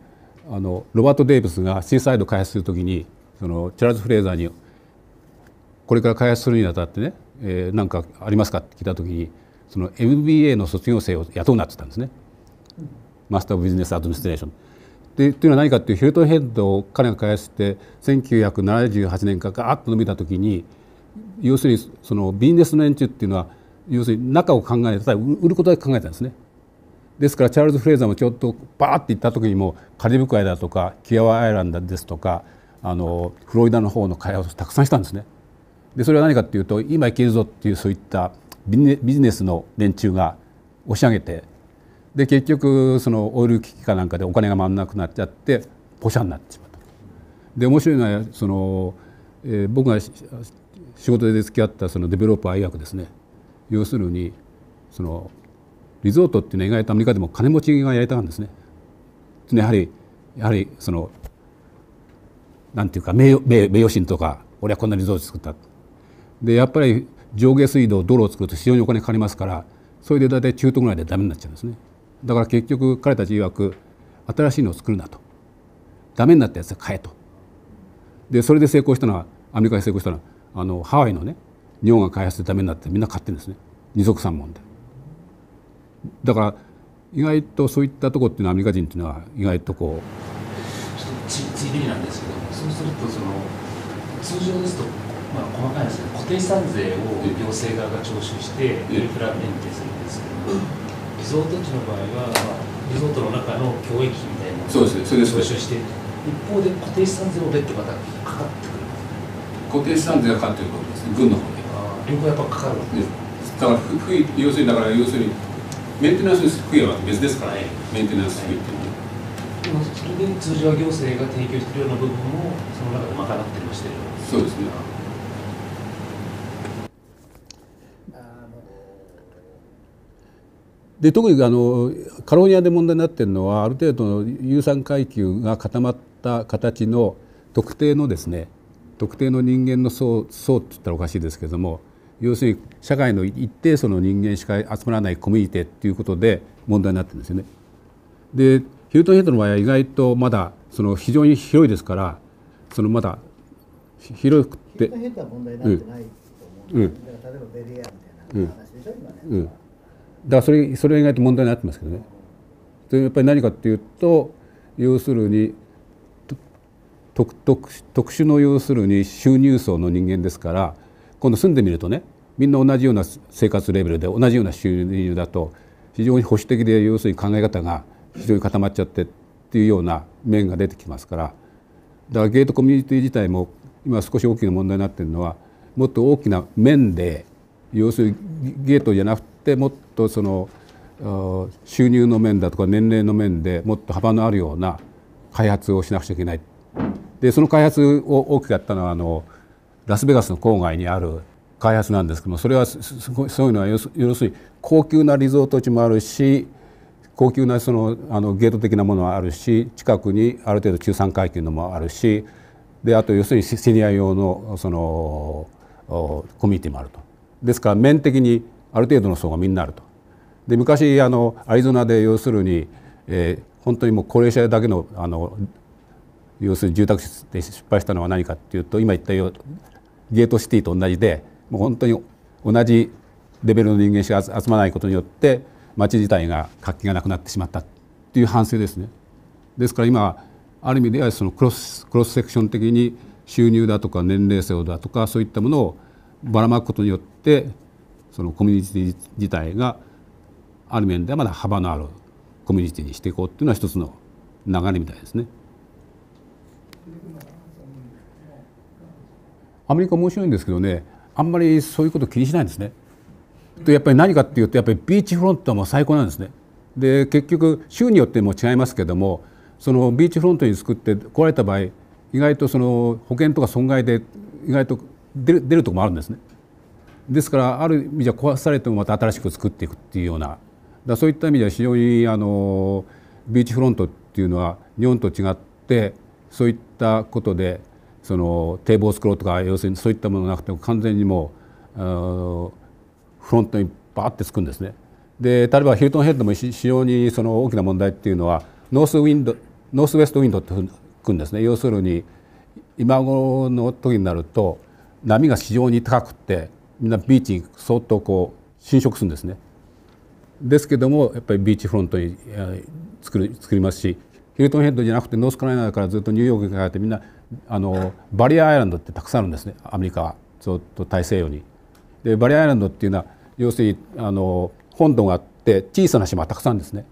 あのロバート・デイブスがシーサイド開発する時にそのチャールズ・フレーザーにこれから開発するにあたってね何、えー、かありますかって聞いた時にその MBA の卒業生を雇うなってたんですね、うん、マスター・オブ・ビジネス・アドミニストレーション。でというのは何かっていうヒルトンヘッドを彼が開発して1978年からガーッと伸びた時に要するにそのビジネスの連中っていうのは要するに中を考えてただ売ることだけ考えたんですね。ですからチャールズ・フレーザーもちょっとバーって行った時にもカリブ海だとかキアワアイランドですとかあのフロリダの方の会話をたくさんしたんですね。でそれは何かっていうと今行けるぞっていうそういったビジネスの連中が押し上げてで結局そのオイル危機かなんかでお金が回らなくなっちゃってポシャになってしまったで面白いのはその、えー、僕が仕事で付き合ったそのデベロッパー医学ですね要するにそのリゾートっていうのは意外とアメリカでも金持ちがやりたがるんですね。やはりやはりそのなんていうか名誉名誉心とか俺はこんなリゾート作ったでやっぱり上下水道道路を作ると非常にお金かかりますからそれで大体中途ぐらいでダメになっちゃうんですねだから結局彼たち曰く新しいのを作るなとダメになったやつは買えとでそれで成功したのはアメリカで成功したのはあのハワイのね日本が開発でダメになってみんな買ってるんですね二足三門で。だから意外とそういったとこっていうのはアメリカ人っていうのは意外とこうちょっとついでになんですけどそうするとその通常ですと、まあ、細かいんですけど固定資産税を行政側が徴収してインフラ免停するんですけど、リゾート地の場合は、まあ、リゾートの中の教育費みたいなのを徴収して一方で固定資産税を別途またかかってくる固定資産税がかかってくることですね軍の方で。あ両方やっぱかかるわけですだから要するにだから要するにメンテナンスに福は別ですから、ね、メンテナンスっていうのは。でそれで通常行政が提供しているような部分その中で賄ってましてそうですねで特にあのカロニアで問題になってるのはある程度の有酸階級が固まった形の特定のですね特定の人間の層層って言ったらおかしいですけども要するに社会の一定その人間しか集まらないコミュニティっていうことで問題になってるんですよね。でヒルトンヘッドの場合は意外とまだその非常に広いですからそのまだ広くて。ヒルトンヘッドは問題になってないと思うんね、うん、だから例えばベリアみたいな話でしょ、うん、今ね。うん、だからそれそれ意外と問題になってますけどね。でやっぱり何かっていうと要するに特特特殊の要するに収入層の人間ですから今度住んでみるとねみんな同じような生活レベルで同じような収入だと非常に保守的で要するに考え方が非常に固まっちゃってっていうような面が出てきますからだからゲートコミュニティ自体も今少し大きな問題になってるのはもっと大きな面で要するにゲートじゃなくてもっとその収入の面だとか年齢の面でもっと幅のあるような開発をしなくちゃいけない。でその開発を大きかったのはあのラスベガスの郊外にある開発なんですけどもそれはすごいそういうのは要するに高級なリゾート地もあるし高級なそのあのゲート的なものはあるし近くにある程度中産階級のもあるしであと要するにシニア用のそのコミュニティもあると。ですから面的にある程度の層がみんなあると。で昔あのアリゾナで要するに、えー、本当にもう高齢者だけのあの要するに住宅で失敗したのは何かっていうと今言ったようゲートシティと同じでもう本当に同じレベルの人間しか集まないことによって町自体が活気がなくなってしまったという反省ですね。ですから今ある意味ではそのクロスクロスセクション的に収入だとか年齢層だとかそういったものをばらまくことによってそのコミュニティ自体がある面ではまだ幅のあるコミュニティにしていこうっていうのは一つの流れみたいですね。アメリカ面白いんですけどねあんまりそういうこと気にしないんですね。とやっぱり何かっていうとやっぱりビーチフロントはもう最高なんですね。で結局州によっても違いますけどもそのビーチフロントに作って来られた場合意外とその保険とか損害で意外と出る出るとこもあるんですね。ですからある意味じゃ壊されてもまた新しく作っていくっていうようなだそういった意味では非常にあのビーチフロントっていうのは日本と違ってそういったことでその堤防を作ろうとか要するにそういったものなくて完全にもうフロントにバーってつくんですね。で例えばヒルトンヘッドも非常にその大きな問題っていうのはノースウィンドノースウェストウィンドってくんですね要するに今頃の時になると波が非常に高くてみんなビーチに相当こう侵食するんですね。ですけどもやっぱりビーチフロントに作る作りますしヒルトンヘッドじゃなくてノースカライナからずっとニューヨークにかってみんなあのバリアアイランドってたくさんあるんですねアメリカはっと大西洋に。でバリアアイランドっていうのは要するにあの本土があって小さな島たくさんですね。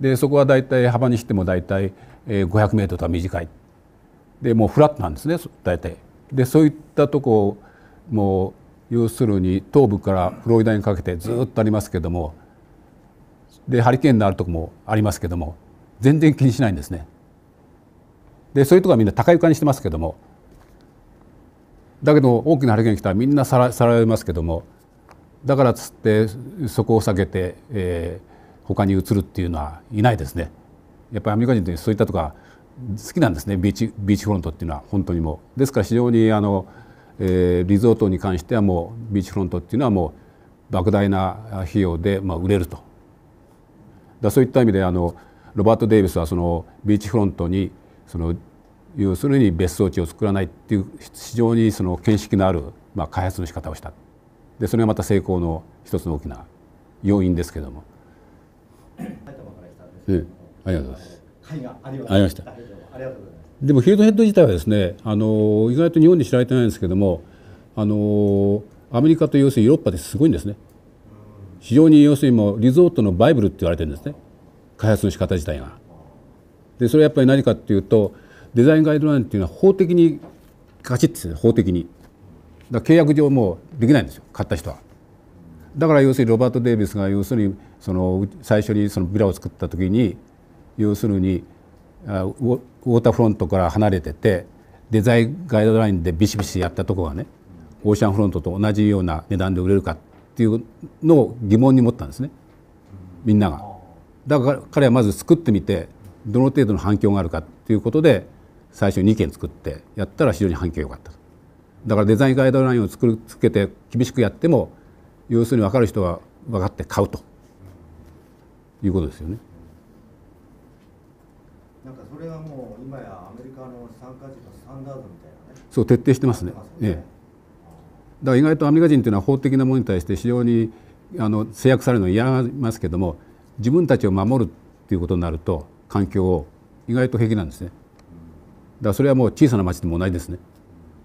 でそこは大体幅にしても大体5 0 0ルとは短いでもうフラットなんですねたい。でそういったとこもう要するに東部からフロリダにかけてずっとありますけどもでハリケーンのあるとこもありますけども全然気にしないんですね。でそういうとこはみんな高床にしてますけどもだけど大きなハリケーン来たらみんなさらさられますけどもだからつってそこを避けて、えー、他に移るっていうのはいないですね。やっぱりアメリカ人ってそういったとか好きなんですねビーチビーチフロントっていうのは本当にもですから非常にあの、えー、リゾートに関してはもうビーチフロントっていうのはもう莫大な費用で、まあ、売れると。だそういった意味であのロバート・デイビスはそのビーチフロントにその要するに別荘地を作らないっていう非常にその見識のある、まあ、開発の仕方をしたでそれがまた成功の一つの大きな要因ですけども。えありがとうございます。ありました。でもヒルトヘッド自体はですねあの意外と日本で知られてないんですけどもあのアメリカと要するにヨーロッパですごいんですね非常に要するにもうリゾートのバイブルって言われてるんですね開発の仕方自体が。でそれはやっぱり何かっていうとデザインガイドラインっていうのは法的にガチッて法的にだ契約上もうできないんですよ買った人は。だから要するにロバート・デイビスが要するにその最初にそのビラを作った時に要するにウォーターフロントから離れててデザインガイドラインでビシビシやったとこがねオーシャンフロントと同じような値段で売れるかっていうのを疑問に持ったんですねみんなが。だから彼はまず作ってみてどの程度の反響があるかということで最初に2件作ってやったら非常に反響良かっただからデザインガイドラインを作るつけて厳しくやっても要するに分かる人は分かって買うということですよね。なんかそれはもう今やアメリカの参加人のスタンダードみたいなね。そう徹底してますね。すねええ。だから意外とアメリカ人というのは法的なものに対して非常にあの制約されるの嫌がりますけども自分たちを守るっていうことになると環境を意外と平気なんですねだからそれはもう小さな町でも同じですね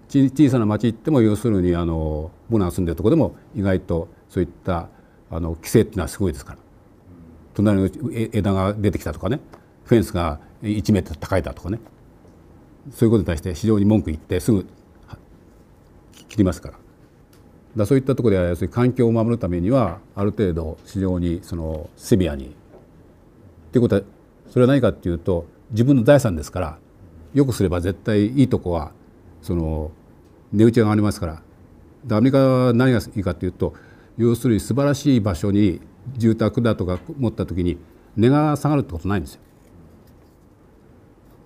小さな町行っても要するにあの僕らが住んでるとこでも意外とそういったあの規制っていうのはすごいですから隣の枝が出てきたとかねフェンスが1メートル高いだとかねそういうことに対して非常に文句言ってすぐ切りますからだそういったところで要するに環境を守るためにはある程度非常にそのセビアにということはそれは何かっていうと自分の財産ですからよくすれば絶対いいとこはその値打ちがありますからでアメリカは何がいいかというと要するに素晴らしい場所に住宅だとか持った時に値が下がるってことないんですよ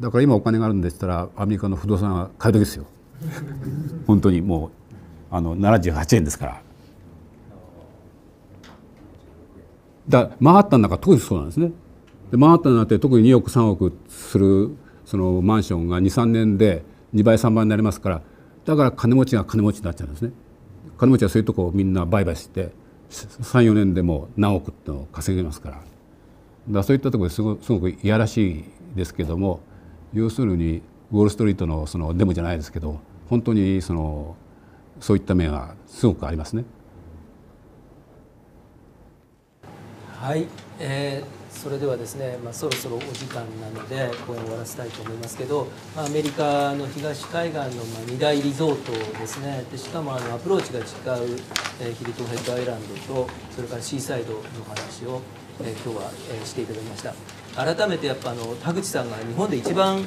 だから今お金があるんでしたらアメリカの不動産は買い時ですよ本当にもうあの78円ですからだ回ったんだから当時そうなんですねでマンハッタンなんて特に2億3億するそのマンションが23年で2倍3倍になりますからだから金持ちが金持ちになっちゃうんですね。金持ちはそういうとこをみんな売買して34年でもう何億ってのを稼げますからだそういったところですごすごくいやらしいですけども要するにウォール・ストリートのそのデモじゃないですけど本当にそのそういった面はすごくありますね。はい、えーそれではですね、まあ、そろそろお時間なので講演を終わらせたいと思いますけど、まあ、アメリカの東海岸のま2大リゾートですねでしかもあのアプローチが違う、えー、ヒルトンヘッドアイランドとそれからシーサイドの話を、えー、今日は、えしていただきました改めてやっぱあの田口さんが日本で一番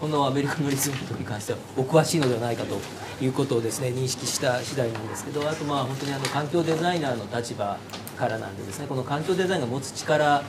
このアメリカのリゾートに関してはお詳しいのではないかということをですね認識した次第なんですけどあとまあ本当にあの環境デザイナーの立場からなんでですねこの環境デザインが持つ力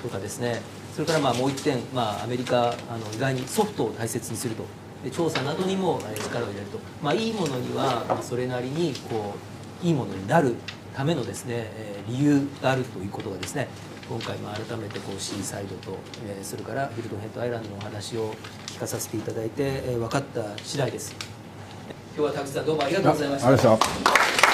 とかですねそれからまあもう1点、まあ、アメリカあの意外にソフトを大切にするとで調査などにも力を入れると、まあ、いいものにはそれなりにこういいものになるためのですね理由があるということがですね今回も改めてこうシーサイドと、えそれからフィルドヘッドアイランドのお話を聞かさせていただいて、え分かった次第です今日はたくさんどうもありがとうございました